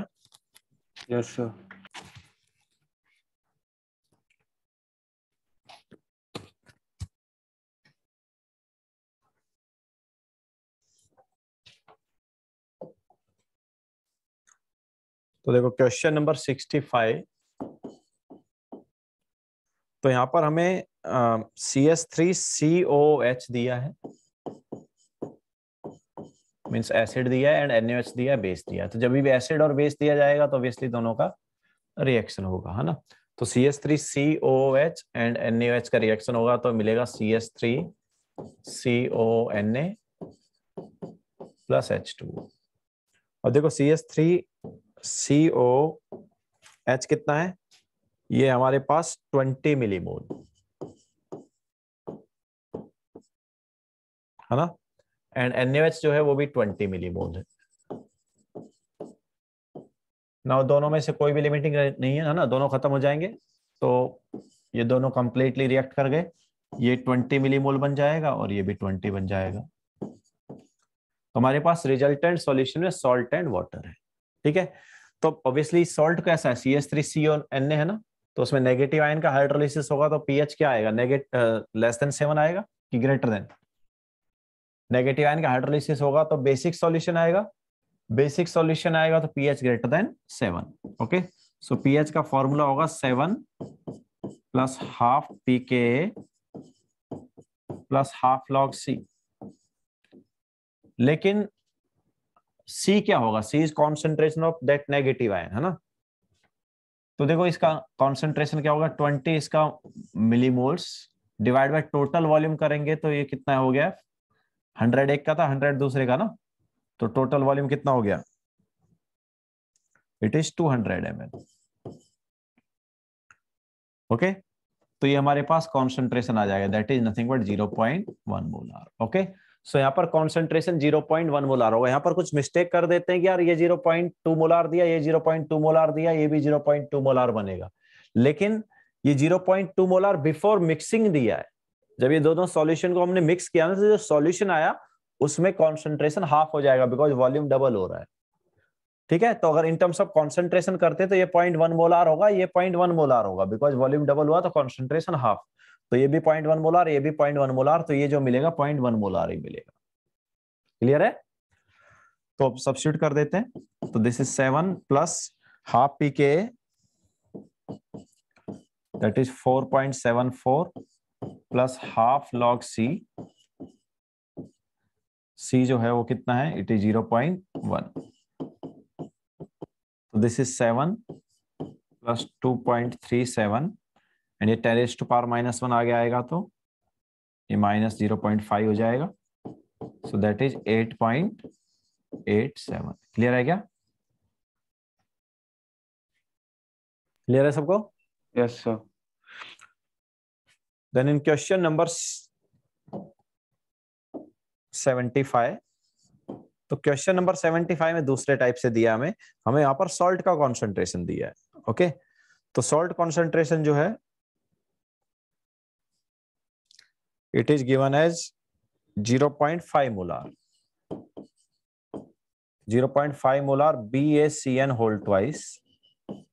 यस सर तो देखो क्वेश्चन नंबर सिक्सटी फाइव तो यहां पर हमें C S three C O H दिया है मीन्स एसिड दिया एंड एन दिया बेस दिया तो जब भी एसिड और बेस दिया जाएगा तो ऑब्वियसली दोनों का रिएक्शन होगा है ना तो C S three C O H and N H का रिएक्शन होगा तो मिलेगा C S three C O N A plus H two और देखो C S three C O H कितना है ये हमारे पास ट्वेंटी मिलीमोल है ना एंड एन जो है वो भी ट्वेंटी मिली मोल है ना दोनों में से कोई भी लिमिटिंग नहीं है ना दोनों खत्म हो जाएंगे तो ये दोनों कंप्लीटली रिएक्ट कर गए ये मिली मोल बन जाएगा और ये भी ट्वेंटी बन जाएगा हमारे पास रिजल्टेंट सॉल्यूशन में सॉल्ट एंड वाटर है ठीक है तो ऑब्वियसली सॉल्ट कैसा है C S three C O N है ना तो उसमें नेगेटिव आयन का हाइड्रोलिस होगा तो पीएच क्या आएगा लेस देन सेवन आएगा कि ग्रेटर देन नेगेटिव आयन का हाइड्रोलिसिस होगा तो बेसिक सॉल्यूशन आएगा बेसिक सॉल्यूशन आएगा तो P H greater than seven okay so P H का फॉर्मूला होगा seven plus half P K plus half log C लेकिन सी क्या होगा C is concentration of that negative ion है ना तो देखो इसका कॉन्सेंट्रेशन क्या होगा ट्वेंटी इसका millimoles divide by total volume करेंगे तो ये कितना हो गया हंड्रेड एक का था हंड्रेड दूसरे का ना तो टोटल वॉल्यूम कितना हो गया it is two hundred M okay तो ये हमारे पास कॉन्सेंट्रेशन आ जाएगा that is nothing but zero point one molar okay so यहाँ पर concentration zero point one molar होगा यहाँ पर कुछ मिस्टेक कर देते हैं कि यार ये जीरो पॉइंट टू मोलार दिया ये जीरो पॉइंट टू मोलार दिया ये भी जीरो पॉइंट टू मोलार बनेगा लेकिन ये zero point two molar before mixing दिया है जब ये दोनों सॉल्यूशन को हमने मिक्स किया ना तो जो सॉल्यूशन आया उसमें कॉन्सेंट्रेशन हाफ हो जाएगा बिकॉज वॉल्यूम डबल हो रहा है ठीक है तो अगर इन टर्म्स ऑफ कॉन्सेंट्रेशन करते तो ये पॉइंट वन मोलार होगा ये पॉइंट वन मोलार होगा बिकॉज वॉल्यूम डबल हुआ तो कॉन्सेंट्रेशन हाफ तो ये भी पॉइंट वन मोलार ये भी पॉइंट वन मोलार तो ये जो मिलेगा पॉइंट वन मोलार ही मिलेगा क्लियर है तो अब कर देते हैं तो this is seven plus half P K that is four point seven four plus half log C C जो है वो कितना है it is zero point one तो this is seven plus two point three seven and ये ten raise to power minus one आगे आएगा तो ये माइनस जीरो पॉइंट फाइव हो जाएगा so that is eight point eight seven clear है क्या क्लियर है सबको yes yes, sir then in question number 75 तो क्वेश्चन नंबर सेवेंटी फाइव में दूसरे टाइप से दिया हमें हमें यहां पर सॉल्ट का कॉन्सेंट्रेशन दिया है ओके तो सॉल्ट कॉन्सेंट्रेशन जो है it is given as zero point five molar zero point five molar B A C N whole twice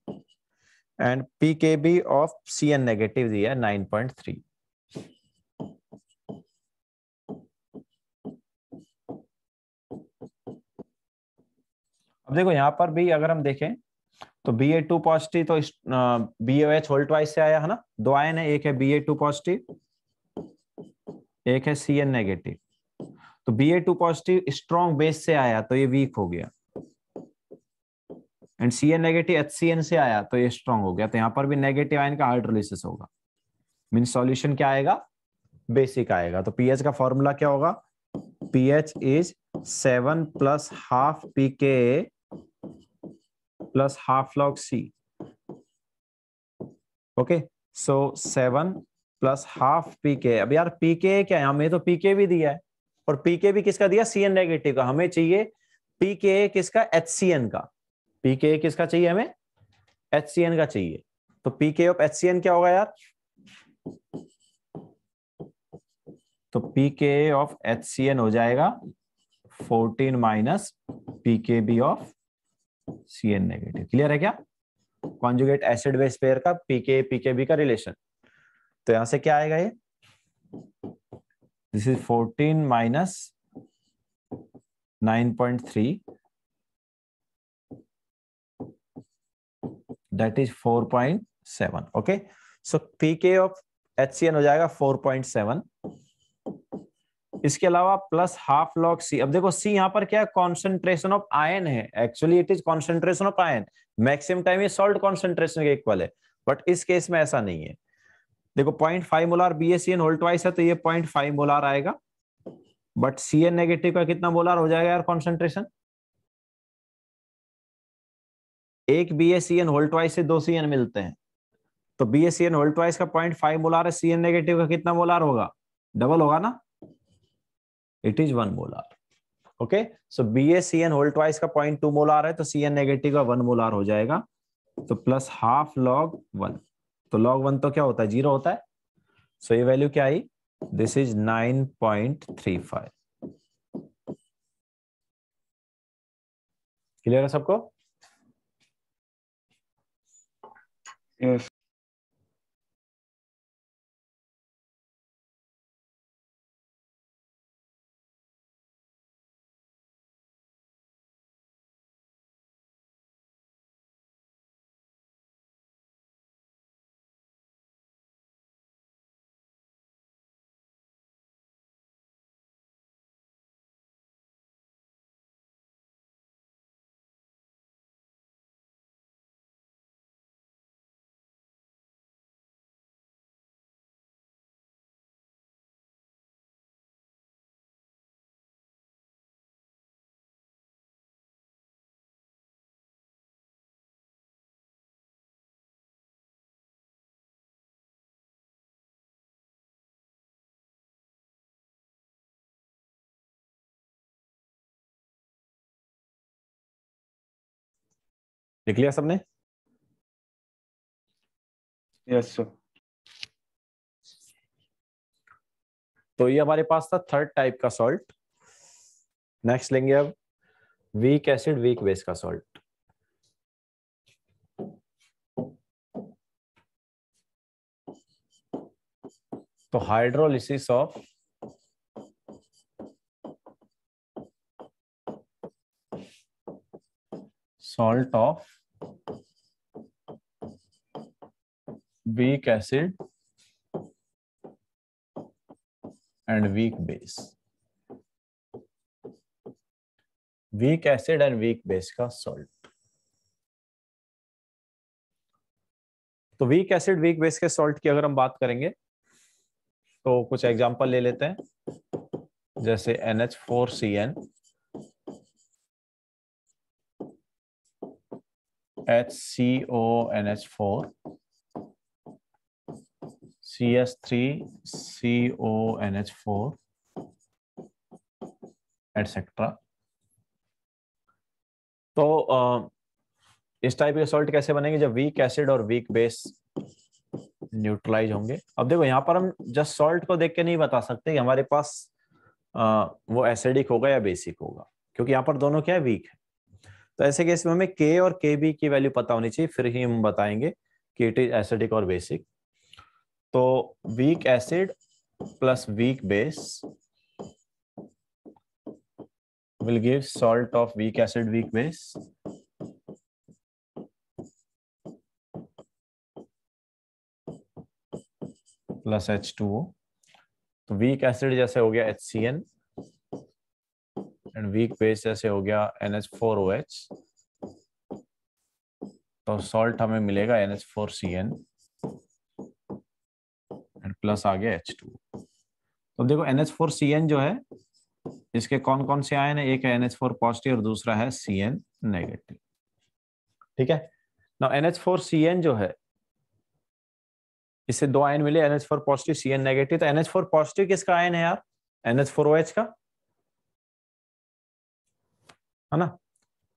and P K B of C N negative दिया है nine point three अब देखो यहाँ पर भी अगर हम देखें तो बी ए टू पॉजिटिव तो बी एच होल्ट वाइज से आया है ना दो आयन है एक है बी ए टू पॉजिटिव एक है सी एन नेगेटिव तो B A two positive strong base से आया तो ये वीक हो गया and C N negative H C N से आया तो ये स्ट्रॉन्ग हो गया तो यहाँ पर भी नेगेटिव आयन का हाइड्रोलिसिस होगा मीन सॉल्यूशन क्या आएगा बेसिक आएगा तो पीएच का फॉर्मूला क्या होगा pH is seven plus half P K plus half log c okay so seven plus half pK अब यार पीके क्या है हमें तो पीके भी दिया है और पीके भी किसका दिया सी एन नेगेटिव का हमें चाहिए पीके किसका एच सी एन का पीके किसका चाहिए हमें एच सी एन का चाहिए तो pK of H C N क्या होगा यार तो pK of H C N हो जाएगा fourteen minus pK B of C N negative clear है क्या कॉन्जुगेट एसिड बेस पेयर का पीके पीके बी का रिलेशन तो यहां से क्या आएगा ये this is fourteen minus nine point three that is four point seven okay so pK of H C N हो जाएगा फोर पॉइंट सेवन इसके अलावा प्लस हाफ लॉग सी अब देखो सी यहाँ पर क्या है कॉन्सेंट्रेशन ऑफ आयन है actually it is concentration of ion maximum time ये सॉल्ट कॉन्सेंट्रेशन के इक्वल है बट इस केस में ऐसा नहीं है देखो point five molar B S N whole twice है तो ये पॉइंट फाइव मोलार आएगा बट सी एन नेगेटिव का कितना मोलार हो जाएगा यार कॉन्सेंट्रेशन एक बी एस एन होल्टवाइस से दो सी एन मिलते हैं तो बी एस एन होल्टवाइस का पॉइंट फाइव मोलार है सी एन नेगेटिव का कितना मोलार होगा डबल होगा ना it is one molar okay so B A C N whole twice का पॉइंट टू मोलार है तो सी एन नेगेटिव का वन मोलार हो जाएगा तो प्लस हाफ लॉग वन तो लॉग वन तो क्या होता है जीरो होता है सो so ये वैल्यू क्या आई this is nine point three five clear है सबको यस लिख लिया सबने यस सर तो ये हमारे पास था थर्ड टाइप का सॉल्ट नेक्स्ट लेंगे अब वीक एसिड वीक बेस का सॉल्ट तो hydrolysis of salt of weak acid and weak base weak acid and weak base का salt तो वीक एसिड वीक बेस के सॉल्ट की अगर हम बात करेंगे तो कुछ एग्जांपल ले लेते हैं जैसे NH four C N H C O N H four four etcetera तो इस टाइप के सॉल्ट कैसे बनेंगे जब वीक एसिड और वीक बेस न्यूट्रलाइज होंगे अब देखो यहाँ पर हम जस्ट सॉल्ट को देख के नहीं बता सकते कि हमारे पास वो एसिडिक होगा या बेसिक होगा क्योंकि यहाँ पर दोनों क्या है वीक है तो ऐसे केस में हमें के और के बी की वैल्यू पता होनी चाहिए फिर ही हम बताएंगे कि इट इज एसिडिक और बेसिक तो weak acid plus weak base will give salt of weak acid weak base plus H two O तो वीक एसिड जैसे हो गया H C N and weak base जैसे हो गया N H four O H तो salt हमें मिलेगा N H four C N फिर प्लस आ गया H2 टू तो देखो एन एच जो है इसके कौन कौन से आयन है एक है NH4 पॉजिटिव और दूसरा है CN नेगेटिव ठीक है ना एन एच जो है इससे दो आयन मिले NH4 पॉजिटिव CN नेगेटिव तो NH4 पॉजिटिव किसका आयन है यार एन एच का है ना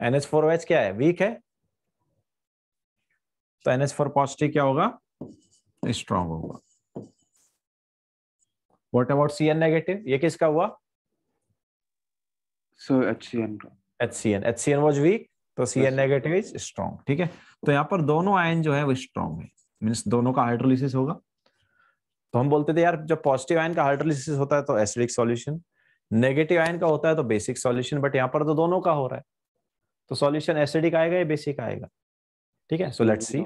एन एच क्या है वीक है तो NH4 पॉजिटिव क्या होगा स्ट्रॉन्ग होगा what about C N negative ये किसका हुआ so H C N H C N H C N was weak तो C N negative is strong ठीक है तो यहाँ पर दोनों आयन जो है वो स्ट्रॉन्ग है मीन्स दोनों का हाइड्रोलिसिस होगा तो हम बोलते थे यार जब पॉजिटिव आयन का हाइड्रोलिसिस होता है तो एसिडिक सॉल्यूशन नेगेटिव आयन का होता है तो बेसिक सॉल्यूशन बट यहाँ पर तो दोनों का हो रहा है तो सॉल्यूशन एसिडिक आएगा या बेसिक आएगा ठीक है सो लेट्स सी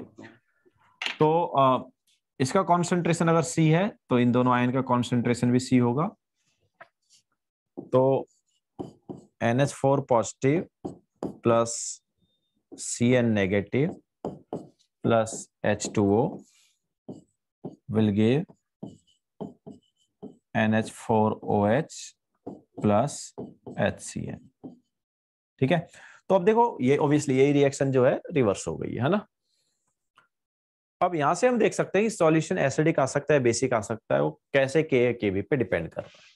तो uh, इसका कॉन्सेंट्रेशन अगर सी है तो इन दोनों आयन का कॉन्सेंट्रेशन भी सी होगा तो N H four positive plus C N negative plus H two O H plus NH4OH C HCN ठीक है तो अब देखो ये ऑब्वियसली यही रिएक्शन जो है रिवर्स हो गई है ना अब यहां से हम देख सकते हैं कि सॉल्यूशन एसिडिक आ सकता है बेसिक आ सकता है वो कैसे के केवी पे डिपेंड कर रहा है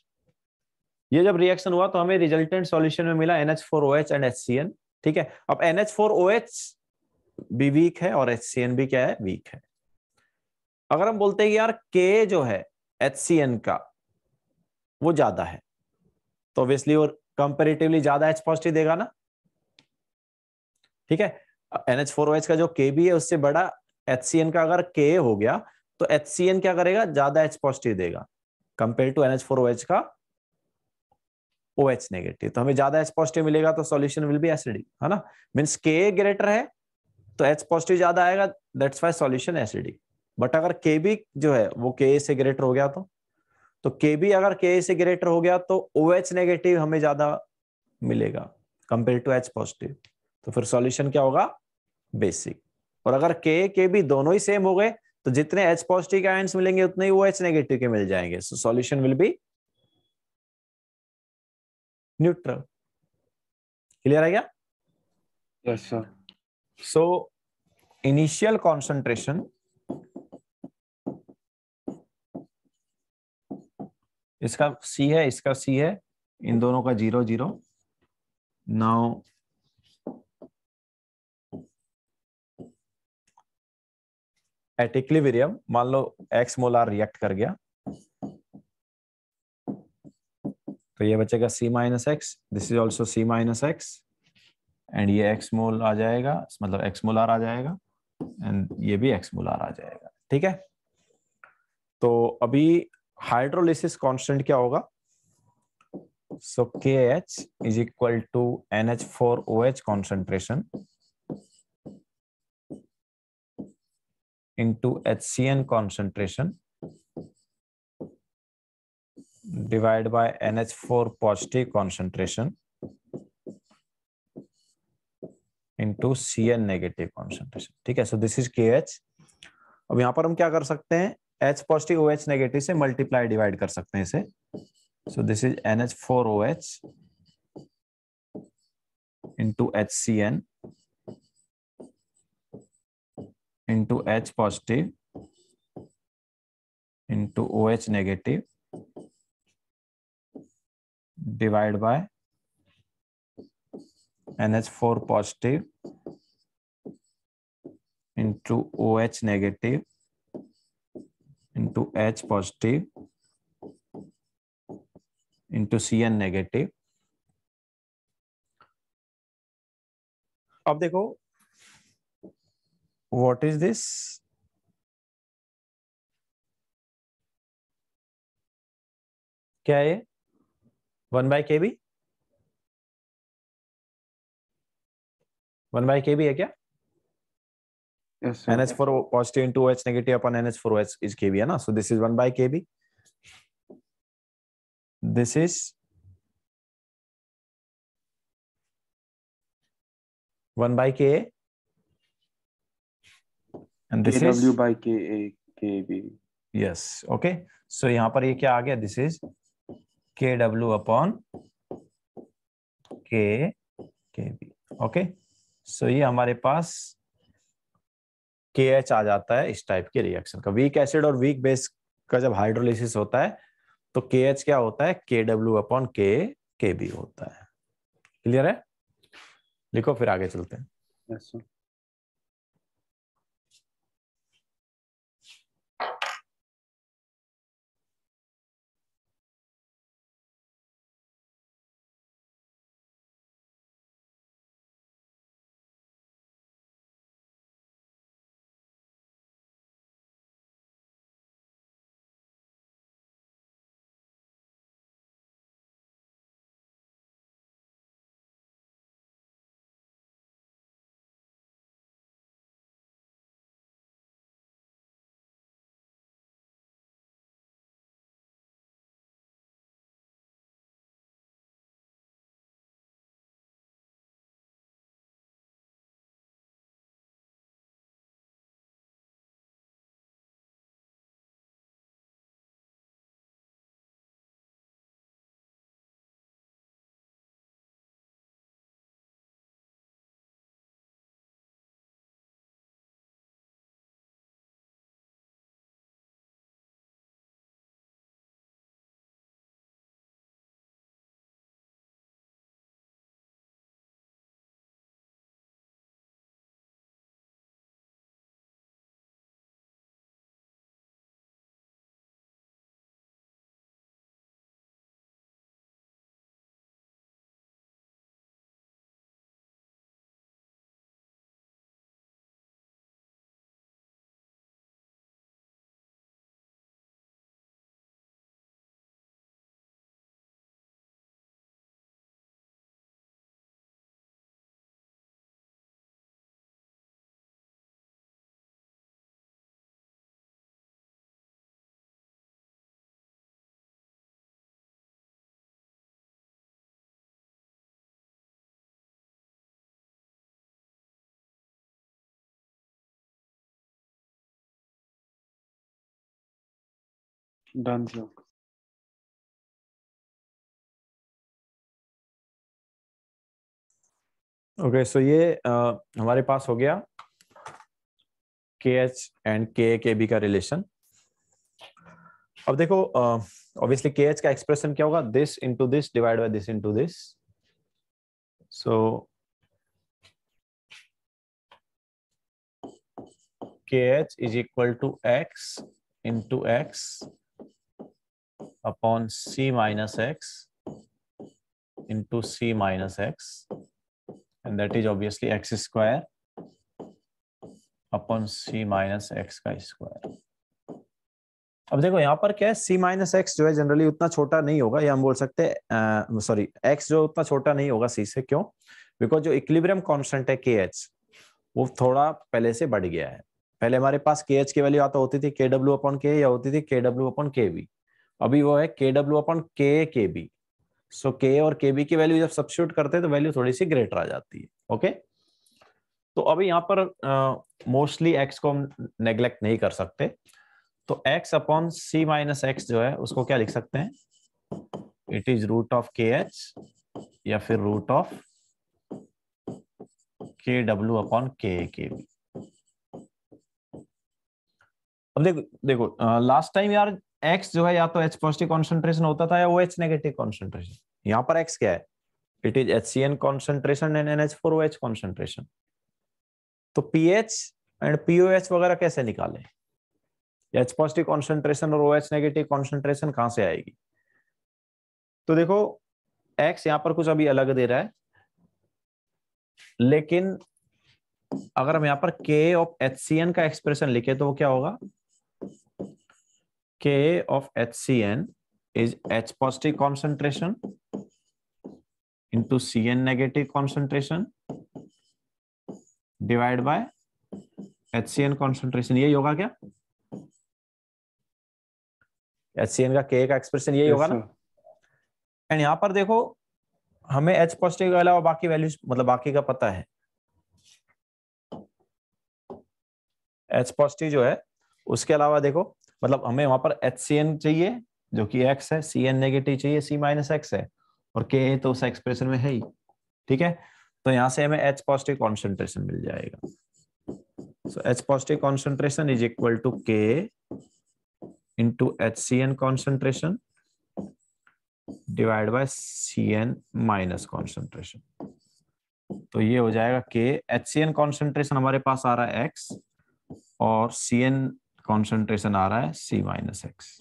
ये जब रिएक्शन हुआ तो हमें रिजल्टेंट सॉल्यूशन में मिला NH4OH एंड HCN ठीक है अब NH4OH भी वीक है और HCN भी क्या है वीक है अगर हम बोलते हैं यार के जो है HCN का वो ज्यादा है तो ऑब्वियसली और कंपेरेटिवली ज्यादा एच पॉजिटिव देगा ना ठीक है NH4OH का जो के बी है उससे बड़ा एच सी एन का अगर के हो गया तो एच सी एन क्या करेगा ज्यादा एच पॉजिटिव देगा compare to N H four O H का ओ एच नेगेटिव तो हमें ज्यादा एच पॉजिटिव मिलेगा तो सोल्यूशन विल बी एसिडिक है ना मीन्स के ग्रेटर है तो एच पॉजिटिव ज्यादा आएगा that's why solution acidic but अगर के बी जो है वो के से ग्रेटर हो गया तो तो के बी अगर के से ग्रेटर हो गया तो ओ एच नेगेटिव हमें ज्यादा मिलेगा कंपेयर टू एच पॉजिटिव तो फिर सॉल्यूशन क्या होगा बेसिक और अगर के के भी दोनों ही सेम हो गए तो जितने एच पॉजिटिव के आयंस मिलेंगे उतने ही वो एच नेगेटिव के मिल जाएंगे so solution will be neutral clear है क्या yes sir so initial concentration इसका सी है इसका सी है इन दोनों का जीरो जीरो नाउ एट एटिक्लिविरियम मान लो एक्स मोलार रिएक्ट कर गया तो ये बचेगा C minus X this is also C minus X and ये एक्स मोल आ जाएगा मतलब एक्स मोलार आ जाएगा एंड ये भी एक्स मोलार आ जाएगा ठीक है तो अभी हाइड्रोलिसिस कांस्टेंट क्या होगा so K H is equal to N H four O H concentration into HCN concentration divided by NH4 positive concentration into Cn negative concentration ठीक है so this is K H अब यहाँ पर हम क्या कर सकते हैं H positive O H negative से मल्टीप्लाई डिवाइड कर सकते हैं इसे so this is N H four O H into H C N into H positive into OH negative divided by NH4 positive into OH negative into H positive into Cn negative अब देखो what is this? क्या है one by K B one by K B है क्या N H four positive into H negative upon N H four H is K B है ना so this is one by K B this is one by K and this is w by k a k b yes okay so यहां पर ये क्या आ गया this is K W upon K K B okay so ये हमारे पास के H आ जाता है इस टाइप के रिएक्शन का वीक एसिड और वीक बेस का जब हाइड्रोलिसिस होता है तो के एच क्या होता है K W upon K K B होता है क्लियर है लिखो फिर आगे चलते हैं yes, done sir okay okay, so so ये आ, uh, हमारे पास हो गया के एच एंड के के बी का रिलेशन अब देखो ऑब्वियसली के एच का एक्सप्रेशन क्या होगा this into this divide by this into this so K H is equal to X into X upon C minus X into c minus x and that is obviously x square upon c minus x का square अब देखो यहाँ पर क्या है C minus X जो है generally उतना छोटा नहीं होगा या हम बोल सकते हैं सॉरी एक्स जो उतना छोटा नहीं होगा सी से क्यों बिकॉज जो इक्लिब्रियम कांस्टेंट है के एच वो थोड़ा पहले से बढ़ गया है पहले हमारे पास के एच की वैल्यू आता तो होती थी के डब्ल्यू अपॉन के या होती थी के डब्ल्यू अपॉन के वी अभी वो है के डब्ल्यू अपन के के बी सो के और के बी की वैल्यू जब सब्सिट्यूट करते हैं तो वैल्यू थोड़ी सी ग्रेटर आ जाती है ओके तो अभी यहाँ पर मोस्टली uh, एक्स को हम नेग्लेक्ट नहीं कर सकते तो X upon C minus X जो है उसको क्या लिख सकते हैं it is root of K H या फिर root of K W upon K K B अब देखो देखो लास्ट टाइम यार एक्स जो है या तो एच पॉजिटिव कॉन्सेंट्रेशन होता था या वो एच नेगेटिव कॉन्सेंट्रेशन यहाँ पर एक्स क्या है it is H C N concentration and N H four O H concentration तो P H and P O H वगैरह कैसे निकाले एच पॉजिटिव कॉन्सेंट्रेशन और ओ एच नेगेटिव कॉन्सेंट्रेशन कहाँ से आएगी तो देखो एक्स यहाँ पर कुछ अभी अलग दे रहा है लेकिन अगर हम यहाँ पर K of H C N का एक्सप्रेशन लिखे तो वो क्या होगा K of HCN is H positive concentration into Cn negative concentration divided by HCN concentration. ये होगा क्या HCN का Ka का एक्सप्रेशन यही होगा ना एंड यहां पर देखो हमें H पॉजिटिव के अलावा बाकी वैल्यूज मतलब बाकी का पता है H पॉजिटिव जो है उसके अलावा देखो मतलब हमें वहां पर एच चाहिए जो कि एक्स है सी एन नेगेटिव चाहिए सी माइनस एक्स है और के तो उस एक्सप्रेशन में है ही ठीक है तो यहाँ से हमें एच पॉजिटिव कॉन्सेंट्रेशन मिल जाएगा so H positive concentration is equal to K into H C N concentration divide by C N minus concentration तो ये हो जाएगा के एच सी एन कॉन्सेंट्रेशन हमारे पास आ रहा है एक्स और सी एन कॉन्सेंट्रेशन आ रहा है सी माइनस एक्स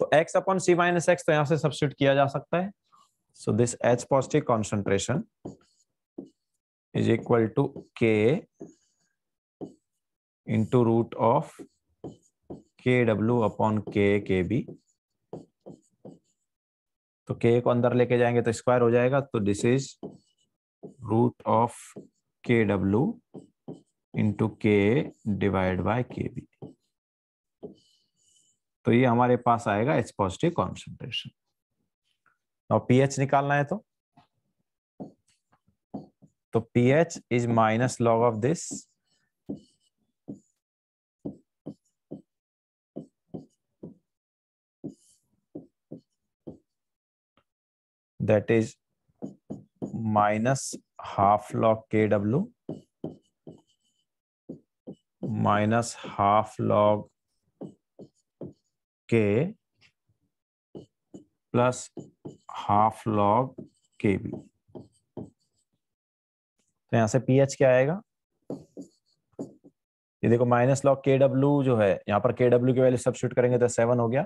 तो x upon c minus X तो यहां से सब्सिट्यूट किया जा सकता है so this H positive concentration is equal to K into root of K W upon K K B तो के को अंदर लेके जाएंगे तो स्क्वायर हो जाएगा तो this is root of K W into K divide by K B तो ये हमारे पास आएगा एच पॉजिटिव कॉन्सेंट्रेशन और पीएच निकालना है तो तो pH is minus log of this that is minus half log K W minus half log K plus half log K B तो यहां से पीएच क्या आएगा ये देखो माइनस लॉग के डब्ल्यू जो है यहां पर के डब्ल्यू की वैल्यू सब्सिट्यूट करेंगे तो सेवन हो गया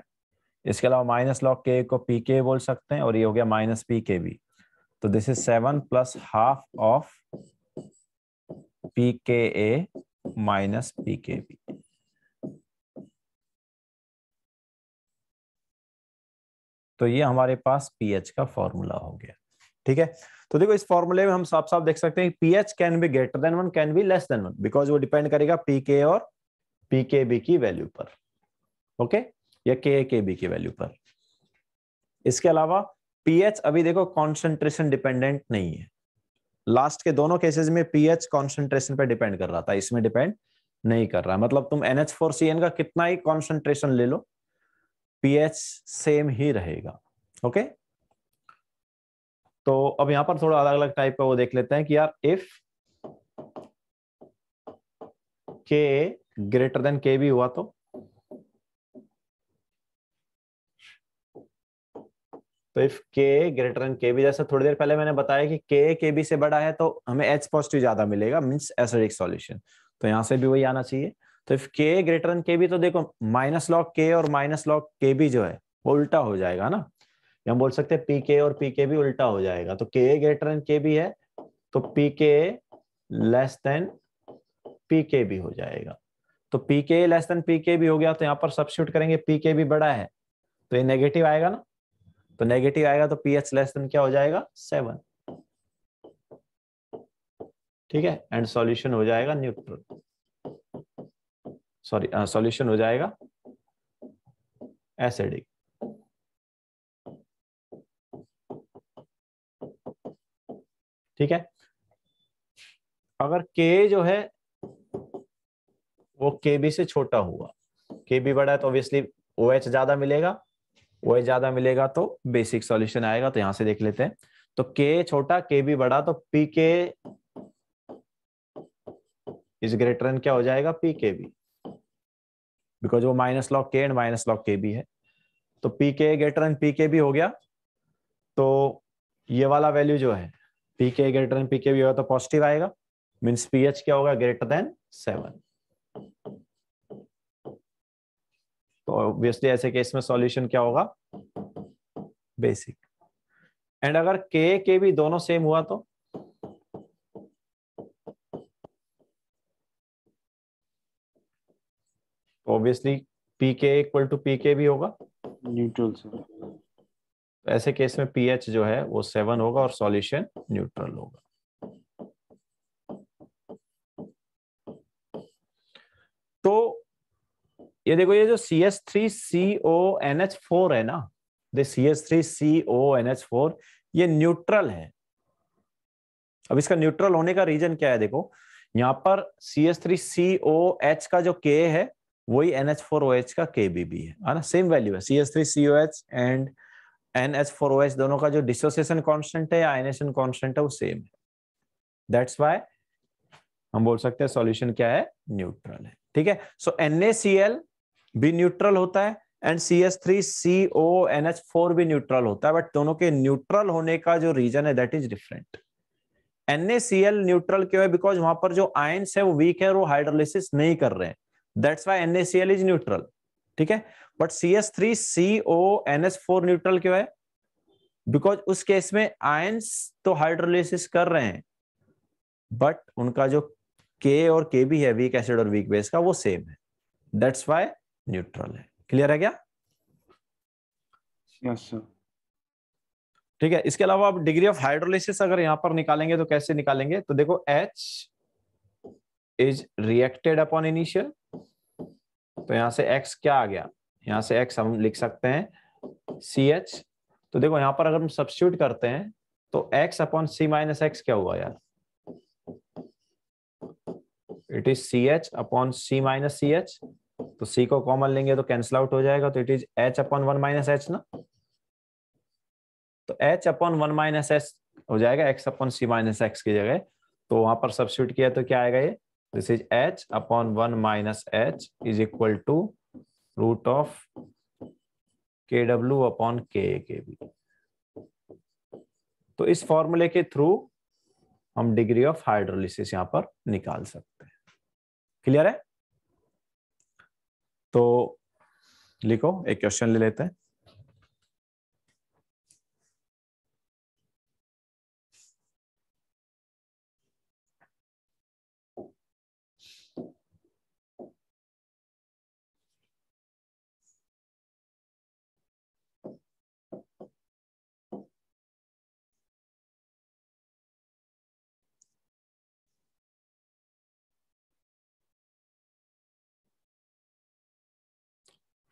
इसके अलावा माइनस लॉग के को पी के बोल सकते हैं और ये हो गया माइनस पी के बी तो this is seven plus half of P K A minus P K B तो ये हमारे पास पीएच का फॉर्मूला हो गया ठीक है तो देखो इस फॉर्मूले में हम साफ साफ देख सकते हैं pH can be greater than one can be less than one because वो डिपेंड करेगा पीके और पीकेबी की वैल्यू पर ओके या के के बी की वैल्यू पर इसके अलावा पीएच अभी देखो कॉन्सेंट्रेशन डिपेंडेंट नहीं है लास्ट के दोनों केसेस में पीएच कॉन्सेंट्रेशन पे डिपेंड कर रहा था इसमें डिपेंड नहीं कर रहा मतलब तुम एनएच फोर सी एन का कितना ही कॉन्सेंट्रेशन ले लो पीएच सेम ही रहेगा ओके तो अब यहां पर थोड़ा अलग अलग टाइप का वो देख लेते हैं कि यार इफ के ग्रेटर देन के भी हुआ तो तो इफ के ग्रेटर के बी जैसा थोड़ी देर पहले मैंने बताया कि के के बी से बड़ा है तो हमें एच पॉजिटिव ज्यादा मिलेगा मीन एसिडिक सोल्यूशन तो यहाँ से भी वही आना चाहिए तो इफ के ग्रेटर के बी तो देखो माइनस लॉग के और माइनस लॉग के बी जो है वो उल्टा हो जाएगा ना हम बोल सकते हैं पी के और पी के भी उल्टा हो जाएगा तो के ग्रेटर के बी है तो पी के लेस देन पी के भी हो जाएगा तो पी के लेस देन पी के भी हो गया तो यहाँ पर सब्सिट्यूट करेंगे पी के भी बड़ा है तो ये नेगेटिव आएगा ना तो नेगेटिव आएगा तो पीएच लेस देन क्या हो जाएगा सेवन ठीक है एंड सॉल्यूशन हो जाएगा न्यूट्रल सॉरी सॉल्यूशन हो जाएगा एसिडिक ठीक है अगर के जो है वो के बी से छोटा हुआ के बी बड़ा है तो ऑब्वियसली ओ OH एच ज्यादा मिलेगा वो ज्यादा मिलेगा तो बेसिक सॉल्यूशन आएगा तो यहां से देख लेते हैं तो के छोटा के भी बड़ा तो पी के इज ग्रेटर क्या हो जाएगा पी के भी बिकॉज वो minus log K and minus log K भी है तो पी के ग्रेटर एन पी के भी हो गया तो ये वाला वैल्यू जो है पी के ग्रेटर एन पी के भी होगा तो पॉजिटिव आएगा मीन्स पी क्या होगा ग्रेटर देन सेवन तो ऑब्वियसली ऐसे केस में सॉल्यूशन क्या होगा बेसिक एंड अगर के के भी दोनों सेम हुआ तो obviously P K equal to P K भी होगा न्यूट्रल सर तो ऐसे केस में पीएच जो है वो सेवन होगा और सॉल्यूशन न्यूट्रल होगा तो ये देखो ये जो C S three C O N H four है ना दे C S three C O N H four ये न्यूट्रल है अब इसका न्यूट्रल होने का रीजन क्या है देखो यहां पर C S three C O H का जो के है वही N H four O H का के बी बी है ना सेम वैल्यू है C S three C O H and N H four O H दोनों का जो डिसोसिएशन कॉन्स्टेंट है या आइनेशन कॉन्स्टेंट है वो सेम है दैट्स वाई हम बोल सकते हैं सॉल्यूशन क्या है न्यूट्रल है ठीक है so N A C L भी न्यूट्रल होता है and C S three C O N H four भी न्यूट्रल होता है बट दोनों के न्यूट्रल होने का जो रीजन है that is different NaCl neutral क्यों है बिकॉज वहां पर जो आयंस है वो वीक है और वो हाइड्रोलिसिस नहीं कर रहे हैं that's why NaCl is neutral ठीक है but C S three C O N S four neutral क्यों है बिकॉज उस केस में आयंस तो हाइड्रोलिसिस कर रहे हैं बट उनका जो के और के भी है वीक एसिड और वीक बेस का वो सेम है दैट्स वाई न्यूट्रल है क्लियर है क्या yes, ठीक है इसके अलावा आप डिग्री ऑफ हाइड्रोलिसिस अगर यहां पर निकालेंगे तो कैसे निकालेंगे तो देखो H is reacted upon initial तो यहां से एक्स क्या आ गया यहां से एक्स हम लिख सकते हैं सी एच तो देखो यहां पर अगर हम सब्सिट्यूट करते हैं तो X upon C minus X क्या हुआ यार it is C H upon C minus C H तो सी को कॉमन लेंगे तो कैंसिल आउट हो जाएगा तो it is H upon one minus H ना तो H upon one minus H हो जाएगा X upon C minus X की जगह तो वहां पर सब्सिट्यूट किया तो क्या आएगा ये this is H upon one minus H is equal to root of K W upon K K B तो इस फॉर्मूले के थ्रू हम डिग्री ऑफ हाइड्रोलिसिस यहां पर निकाल सकते हैं क्लियर है तो लिखो एक क्वेश्चन ले लेते हैं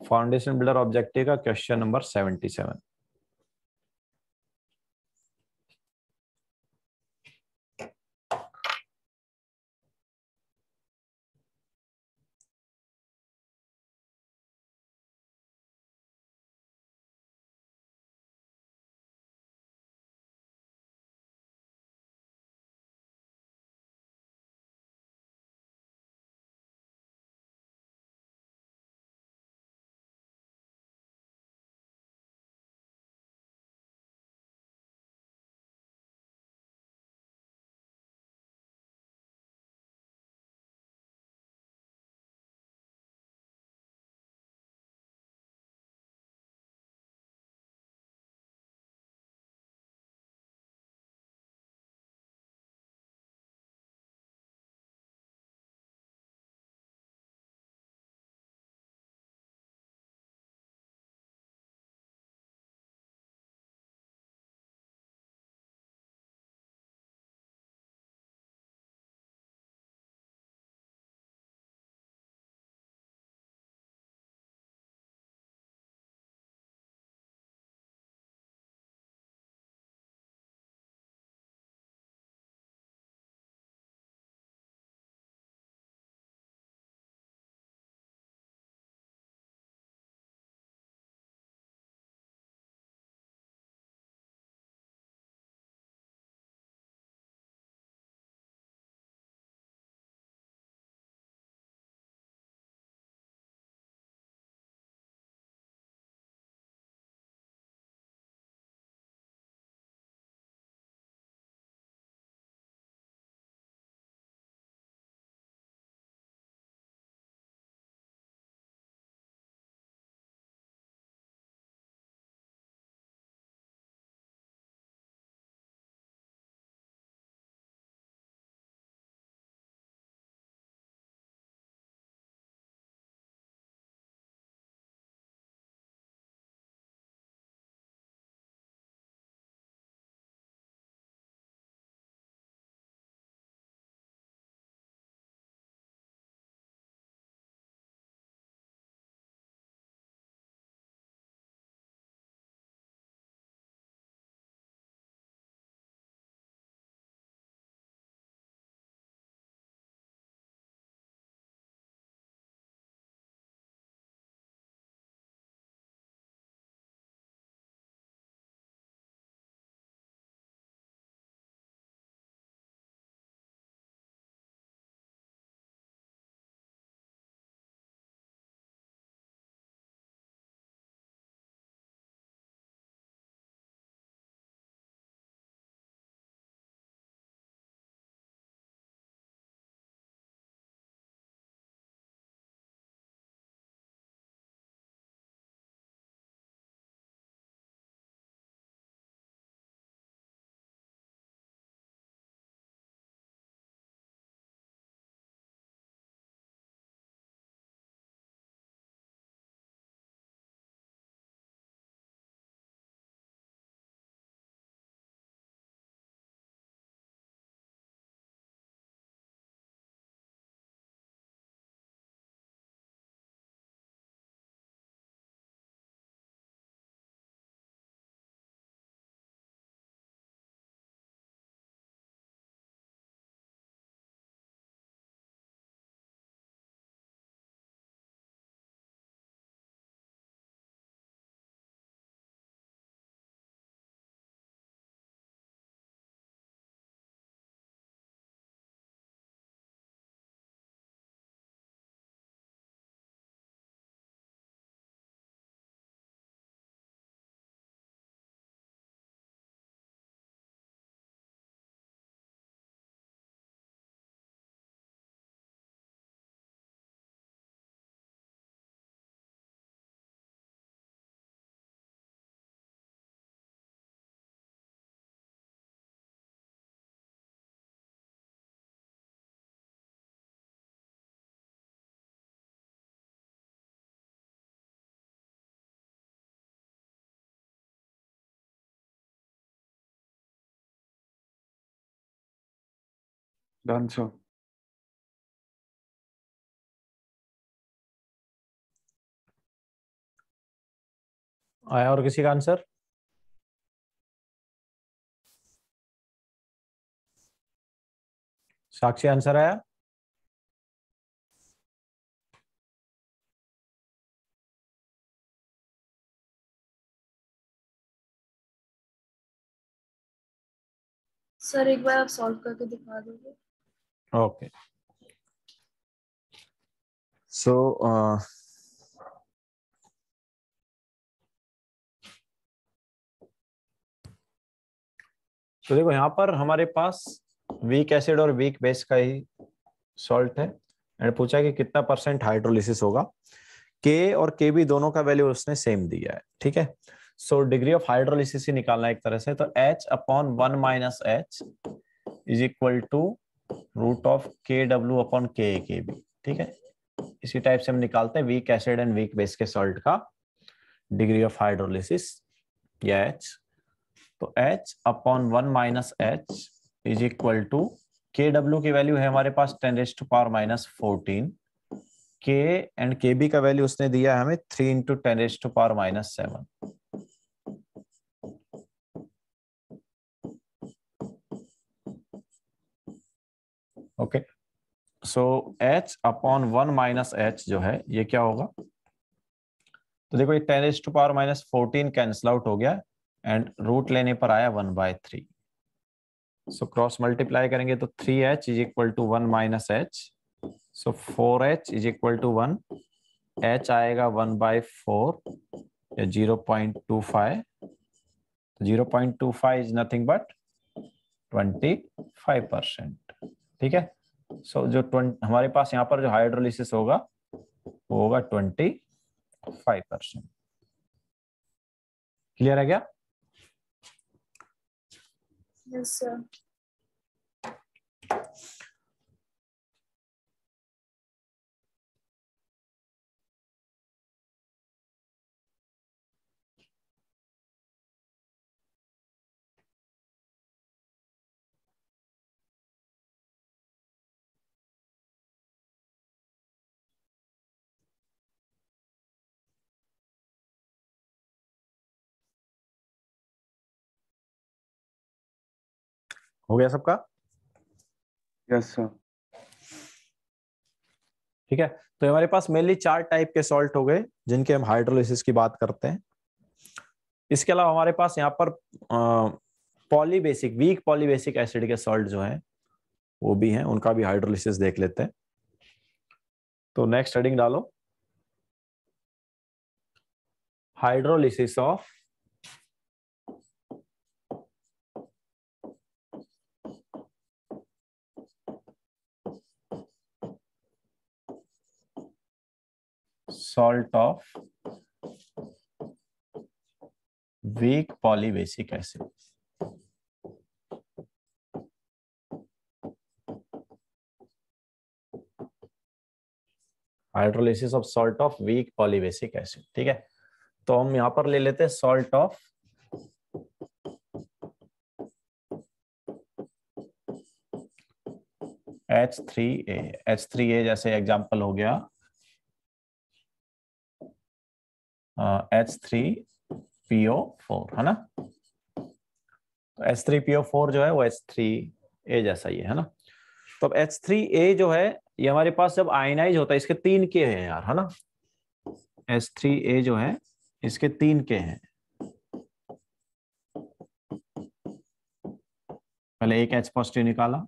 फाउंडेशन बिल्डर ऑब्जेक्टिव का question number seventy seven dancer आया और किसी का आंसर साक्षी आंसर आया सर एक बार आप सॉल्व करके दिखा दोगे Okay. So, uh, तो देखो यहाँ पर हमारे पास वीक एसिड और वीक बेस का ही सॉल्ट है एंड पूछा कि कितना परसेंट हाइड्रोलिसिस होगा के और के बी दोनों का वैल्यू उसने सेम दिया है ठीक है सो डिग्री ऑफ हाइड्रोलिसिस ही निकालना है एक तरह से तो H upon one minus H is equal to root of K W upon K A K B ठीक है इसी टाइप से हम निकालते हैं weak acid and weak base के सॉल्ट का डिग्री ऑफ हाइड्रोलिसिस या एच तो H upon one minus H is equal to K W की वैल्यू है हमारे पास ten rest power minus fourteen K and K B का वैल्यू उसने दिया है हमें three into ten rest power minus seven okay so H upon one minus H जो है ये क्या होगा तो देखो ये ten H to power minus fourteen cancel out हो गया एंड रूट लेने पर आया one by three so cross multiply करेंगे तो three H is equal to one minus H so four H is equal to one H आएगा one by four या zero point two five zero point two five is nothing but twenty five percent ठीक है सो जो ट्वेंट हमारे पास यहाँ पर जो हाइड्रोलिसिस होगा वो होगा ट्वेंटी फाइव परसेंट क्लियर है क्या यस सर हो गया सबका यस सर ठीक है तो हमारे पास मेनली चार टाइप के सॉल्ट हो गए जिनके हम हाइड्रोलिसिस की बात करते हैं इसके अलावा हमारे पास यहाँ पर पॉलीबेसिक वीक पॉलीबेसिक एसिड के सॉल्ट जो हैं वो भी हैं उनका भी हाइड्रोलिसिस देख लेते हैं तो नेक्स्ट हेडिंग डालो hydrolysis of salt of weak polybasic acid. Hydrolysis of salt of weak polybasic acid ठीक है तो हम यहां पर ले लेते हैं salt of H three A H three A जैसे एग्जाम्पल हो गया H three P O four है ना तो H three P O four जो है वो एच थ्री ए जैसा ही है ना तो अब एच थ्री ए जो है ये हमारे पास जब आयनाइज होता है इसके तीन के हैं यार है ना एच थ्री ए जो है इसके तीन के हैं पहले एक एच पॉजिटिव निकाला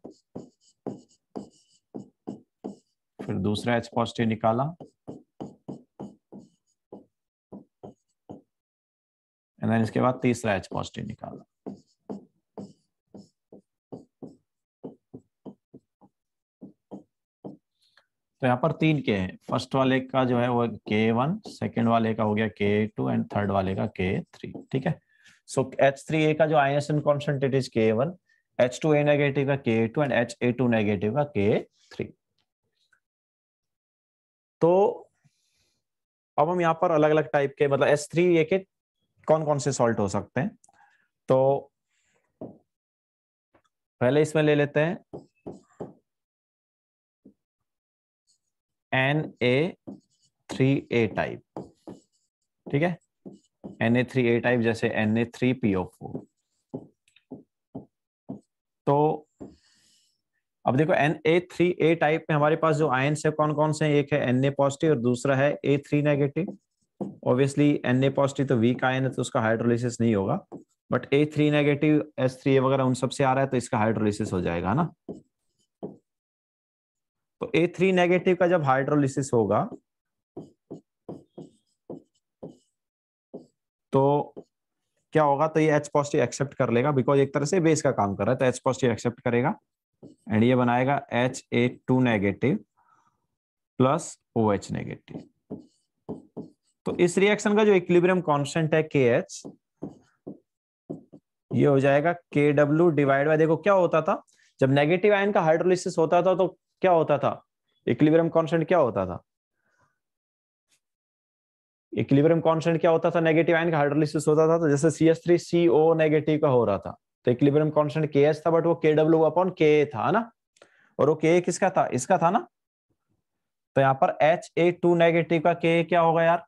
फिर दूसरा एच पॉजिटिव निकाला देन इसके बाद तीसरा एच पॉजिटिव निकाला तो यहाँ पर तीन के हैं फर्स्ट वाले का जो है वो के वन सेकेंड वाले का हो गया के टू एंड थर्ड वाले का के थ्री ठीक है सो एच थ्री ए का जो I S N concentrate is K one H two A negative का K two and H A two negative का के थ्री तो अब हम यहाँ पर अलग अलग टाइप के मतलब एच थ्री ए के कौन कौन से सॉल्ट हो सकते हैं तो पहले इसमें ले लेते हैं N A three A type ठीक है N A three A type जैसे N A three P O four तो अब देखो N A three A type में हमारे पास जो आयन है कौन कौन से एक है एन ए पॉजिटिव और दूसरा है A three negative obviously N A positive तो वीक आयन है तो उसका हाइड्रोलिसिस नहीं होगा but A three negative S three A वगैरह उन सबसे आ रहा है तो इसका हाइड्रोलिसिस हो जाएगा ना तो ए थ्री नेगेटिव का जब हाइड्रोलिसिस होगा तो क्या होगा तो ये एच पॉजिटिव एक्सेप्ट कर लेगा बिकॉज एक तरह से बेस का काम कर रहा है तो एच पॉजिटिव एक्सेप्ट करेगा एंड ये बनाएगा H A two negative plus O H negative तो इस रिएक्शन का जो इक्विलिब्रियम कांस्टेंट है के एच ये हो जाएगा के डब्ल्यू डिवाइड बाय देखो क्या होता था जब नेगेटिव आयन का हाइड्रोलिसिस होता था तो क्या होता था इक्विलिब्रियम कांस्टेंट क्या होता था इक्विलिब्रियम कांस्टेंट क्या होता था नेगेटिव आयन का हाइड्रोलिसिस होता था तो जैसे C S three C O negative का हो रहा था तो इक्विलिब्रियम कांस्टेंट के एच था बट वो के डब्ल्यू अपॉन के ए था ना और वो के ए किसका था इसका था ना तो यहाँ पर एच ए टू नेगेटिव का के ए क्या होगा यार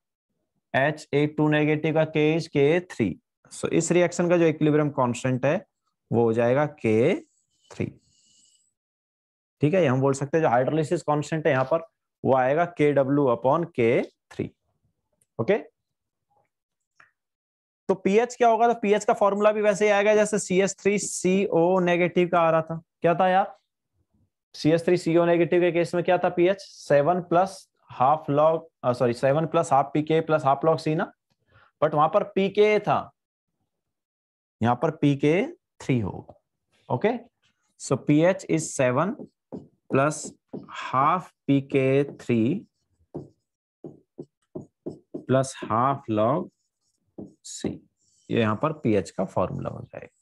एच ए टू नेगेटिव का के इज के थ्री सो इस रिएक्शन का जो इक्विलिब्रियम कांस्टेंट है वो हो जाएगा के थ्री ठीक है हम बोल सकते हैं जो हाइड्रोलिसिस कांस्टेंट है यहां पर वो आएगा K W upon K three okay तो पीएच क्या होगा तो पीएच का फॉर्मूला भी वैसे ही आएगा जैसे C S three C O negative का आ रहा था क्या था यार C S three C O negative के केस में क्या था pH seven plus half log sorry seven plus half P K plus half log C ना बट वहां पर पी के था यहां पर पी के थ्री होगा okay so P H is seven plus half P K three plus half log C ये यहां पर पीएच का फॉर्मूला हो जाएगा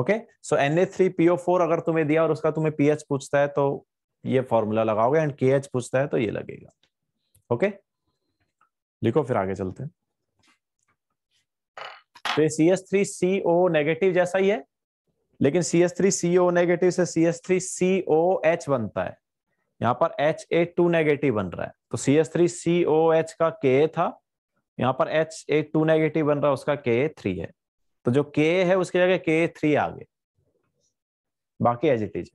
okay so N A three P O four अगर तुम्हें दिया और उसका तुम्हें पीएच पूछता है तो ये फॉर्मूला लगाओगे एंड के एच पूछता है तो ये लगेगा ओके लिखो फिर आगे चलते हैं तो C S three C O negative जैसा ही है लेकिन C S three C O negative से C S three C O H बनता है यहां पर एच ए टू नेगेटिव बन रहा है तो C S three C O H का के था यहां पर एच ए टू नेगेटिव बन रहा है उसका के थ्री है तो जो के है उसकी जगह के थ्री आ गए बाकी as it is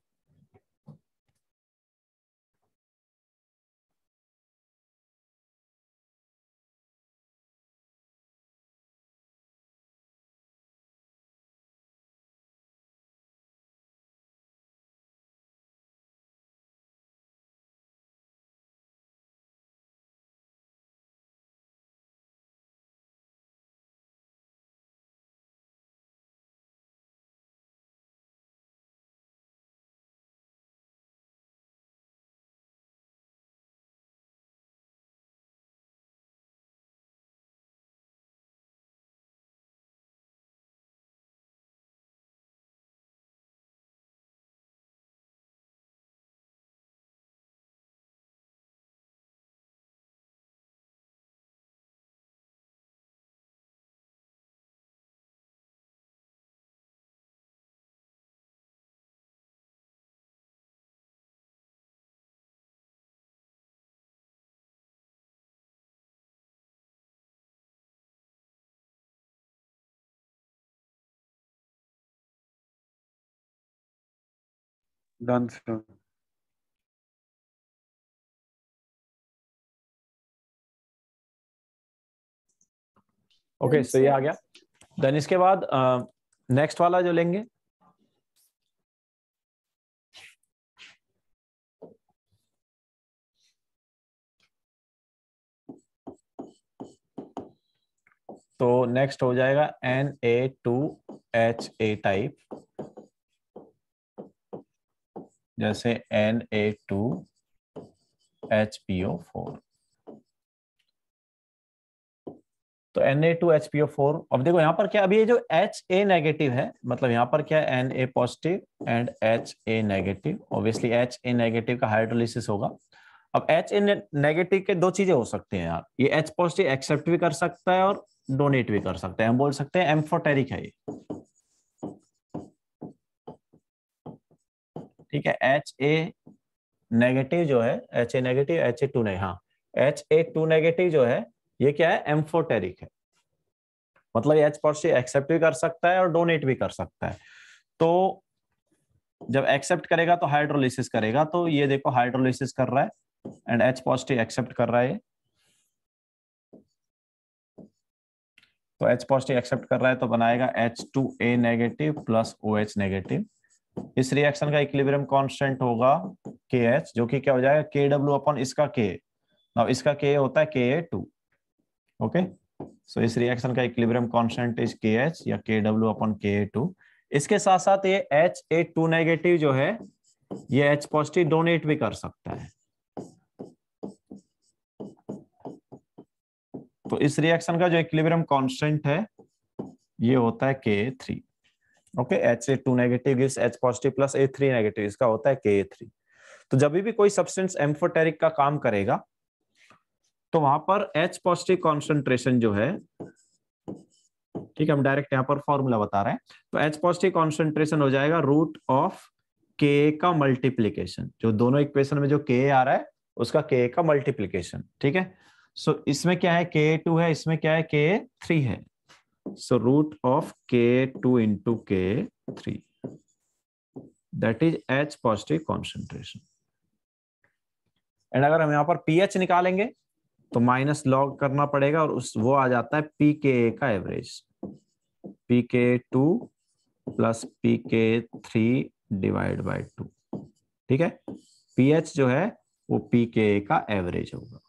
done so. Okay okay, so ये आ गया देन इसके बाद नेक्स्ट uh, वाला जो लेंगे तो नेक्स्ट हो जाएगा N A two H A type जैसे N A two H P O four तो N A two H P O four अब देखो यहां पर क्या अभी ये जो एच ए नेगेटिव है मतलब यहां पर क्या N A positive and H A negative obviously H A negative का हाइड्रोलिसिस होगा अब एच ए नेगेटिव के दो चीजें हो सकती हैं यार ये एच पॉजिटिव एक्सेप्ट भी कर सकता है और डोनेट भी कर सकता है हम बोल सकते हैं एम्फोटेरिक है ये ठीक है एच ए नेगेटिव जो है H A negative H A two नहीं हाँ एच ए टू नेगेटिव जो है ये क्या है एम्फोटेरिक है मतलब एच पॉजिटिव एक्सेप्ट भी कर सकता है और डोनेट भी कर सकता है तो जब एक्सेप्ट करेगा तो हाइड्रोलिसिस करेगा तो ये देखो हाइड्रोलिसिस कर रहा है एंड एच पॉजिटिव एक्सेप्ट कर रहा है तो एच पॉजिटिव एक्सेप्ट कर रहा है तो बनाएगा H two A negative plus O H negative इस रिएक्शन का इक्विलिब्रियम कांस्टेंट होगा के एच जो कि क्या हो जाएगा के डब्ल्यू अपॉन इसका के नाउ इसका के होता है के ए टू ओके सो इस रिएक्शन का equilibrium constant is K H या K W upon K A to इसके साथ साथ ये एच ए टू नेगेटिव जो है ये एच पॉजिटिव डोनेट भी कर सकता है तो इस रिएक्शन का जो इक्विलिब्रियम कांस्टेंट है ये होता है K three okay H A two negative gives H positive plus A three negative इसका होता है के ए थ्री तो जब भी कोई सब्सटेंस एम्फोटेरिक का काम करेगा तो वहां पर एच पॉजिटिव कॉन्सेंट्रेशन जो है ठीक है हम डायरेक्ट यहां पर फॉर्मूला बता रहे हैं तो एच पॉजिटिव कॉन्सेंट्रेशन हो जाएगा रूट ऑफ के का मल्टीप्लीकेशन जो दोनों इक्वेशन में जो के आ रहा है उसका के का मल्टीप्लीकेशन ठीक है सो so, इसमें क्या है के टू है इसमें क्या है के थ्री है So root of K2 into K3. That is H positive concentration. And अगर हम यहाँ पर पीएच निकालेंगे तो माइनस लॉग करना पड़ेगा और उस वो आ जाता है पी के ए का average P K two plus P K three divide by two ठीक है पीएच जो है वो पी के ए का एवरेज होगा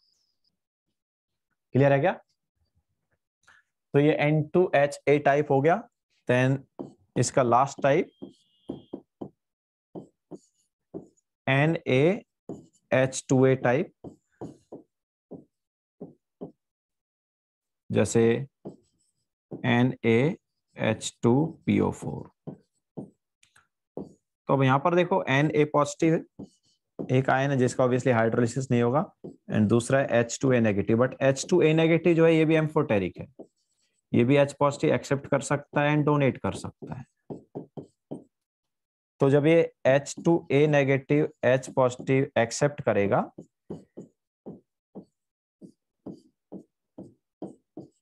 क्लियर है क्या तो ये N two H A type हो गया देन इसका last type N A H two A type जैसे N A H two P O four तो अब यहां पर देखो एन ए पॉजिटिव है एक आयन है जिसका ऑब्वियसली हाइड्रोलिसिस नहीं होगा एंड दूसरा है H two A negative but H two A negative जो है ये भी एम्फोटेरिक है ये भी एच पॉजिटिव एक्सेप्ट कर सकता है एंड डोनेट कर सकता है तो जब ये H two A negative H positive accept करेगा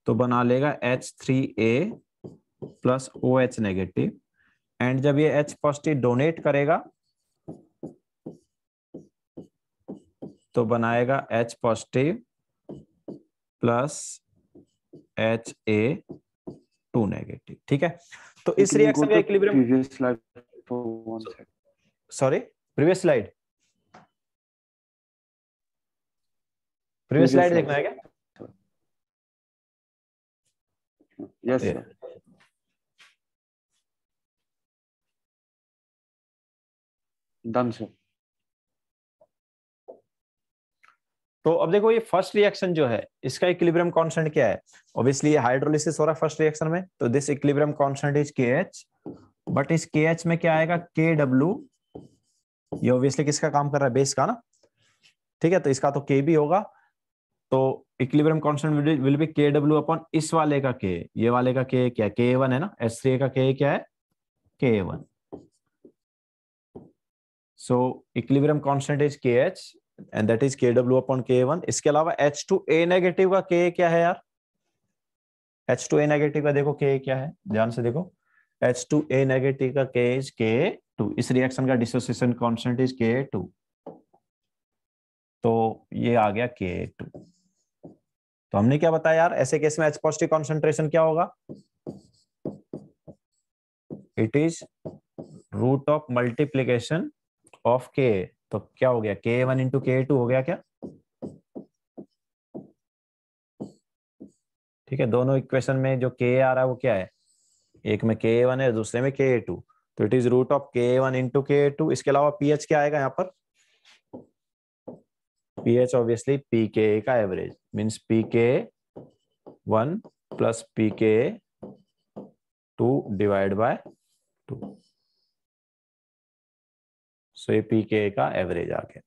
तो बना लेगा H three A plus O H negative and जब ये एच पॉजिटिव डोनेट करेगा तो बनाएगा H positive plus H A two negative ठीक है तो इस रिएक्शन का equilibrium sorry previous slide previous slide देखना है क्या यस डन सर तो अब देखो ये फर्स्ट रिएक्शन जो है इसका इक्विलिब्रियम कांस्टेंट क्या है ऑब्वियसली हाइड्रोलिसिस हो रहा है फर्स्ट रिएक्शन में तो this equilibrium constant is K H but इस के एच में क्या आएगा के डब्ल्यू ये ऑब्वियसली किसका काम कर रहा है बेस का ना ठीक है तो इसका तो के भी होगा तो equilibrium constant will be K W upon इस वाले का के ये वाले का के क्या के वन है ना एस थ्री का के क्या है K one so equilibrium constant is K H and that is K W upon K one इसके अलावा एच टू ए नेगेटिव का के क्या है यार एच टू ए नेगेटिव का देखो के क्या है ध्यान से देखो एच टू ए नेगेटिव का के इज के टू इस रिएक्शन का dissociation constant is K two तो ये आ गया के टू तो हमने क्या बताया यार ऐसे केस में एच पॉजिटिव कॉन्सेंट्रेशन क्या होगा it is root of multiplication of K तो क्या हो गया के वन इंटू के टू हो गया क्या ठीक है दोनों इक्वेशन में जो के आ रहा है वो क्या है एक में के वन है दूसरे में के टू तो it is root of K one into K two इसके अलावा पीएच क्या आएगा यहाँ पर पीएच ऑब्वियसली पी के का average means P K one plus P K two divide by two so ये पी के का एवरेज आ गया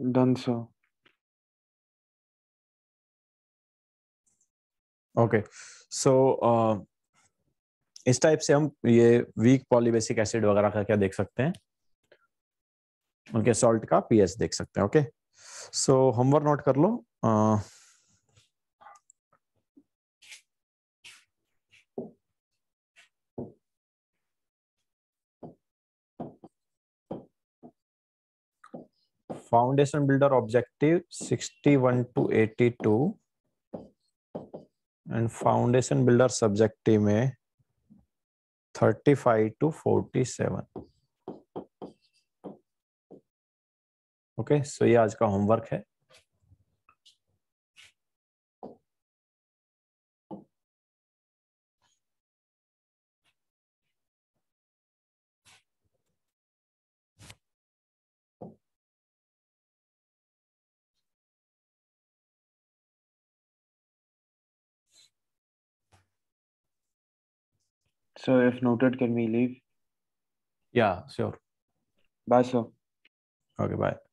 done so. Okay uh, so इस टाइप से हम ये वीक पॉलीबेसिक एसिड वगैरह का क्या देख सकते हैं उनके सॉल्ट का पीएच देख सकते हैं ओके सो होमवर्क नोट कर लो uh, foundation builder objective 61 to 82 and foundation builder subjective में 35 टू 47 ओके सो ये आज का होमवर्क है So if noted, can we leave? Yeah, sure. Bye, sir. Okay, bye.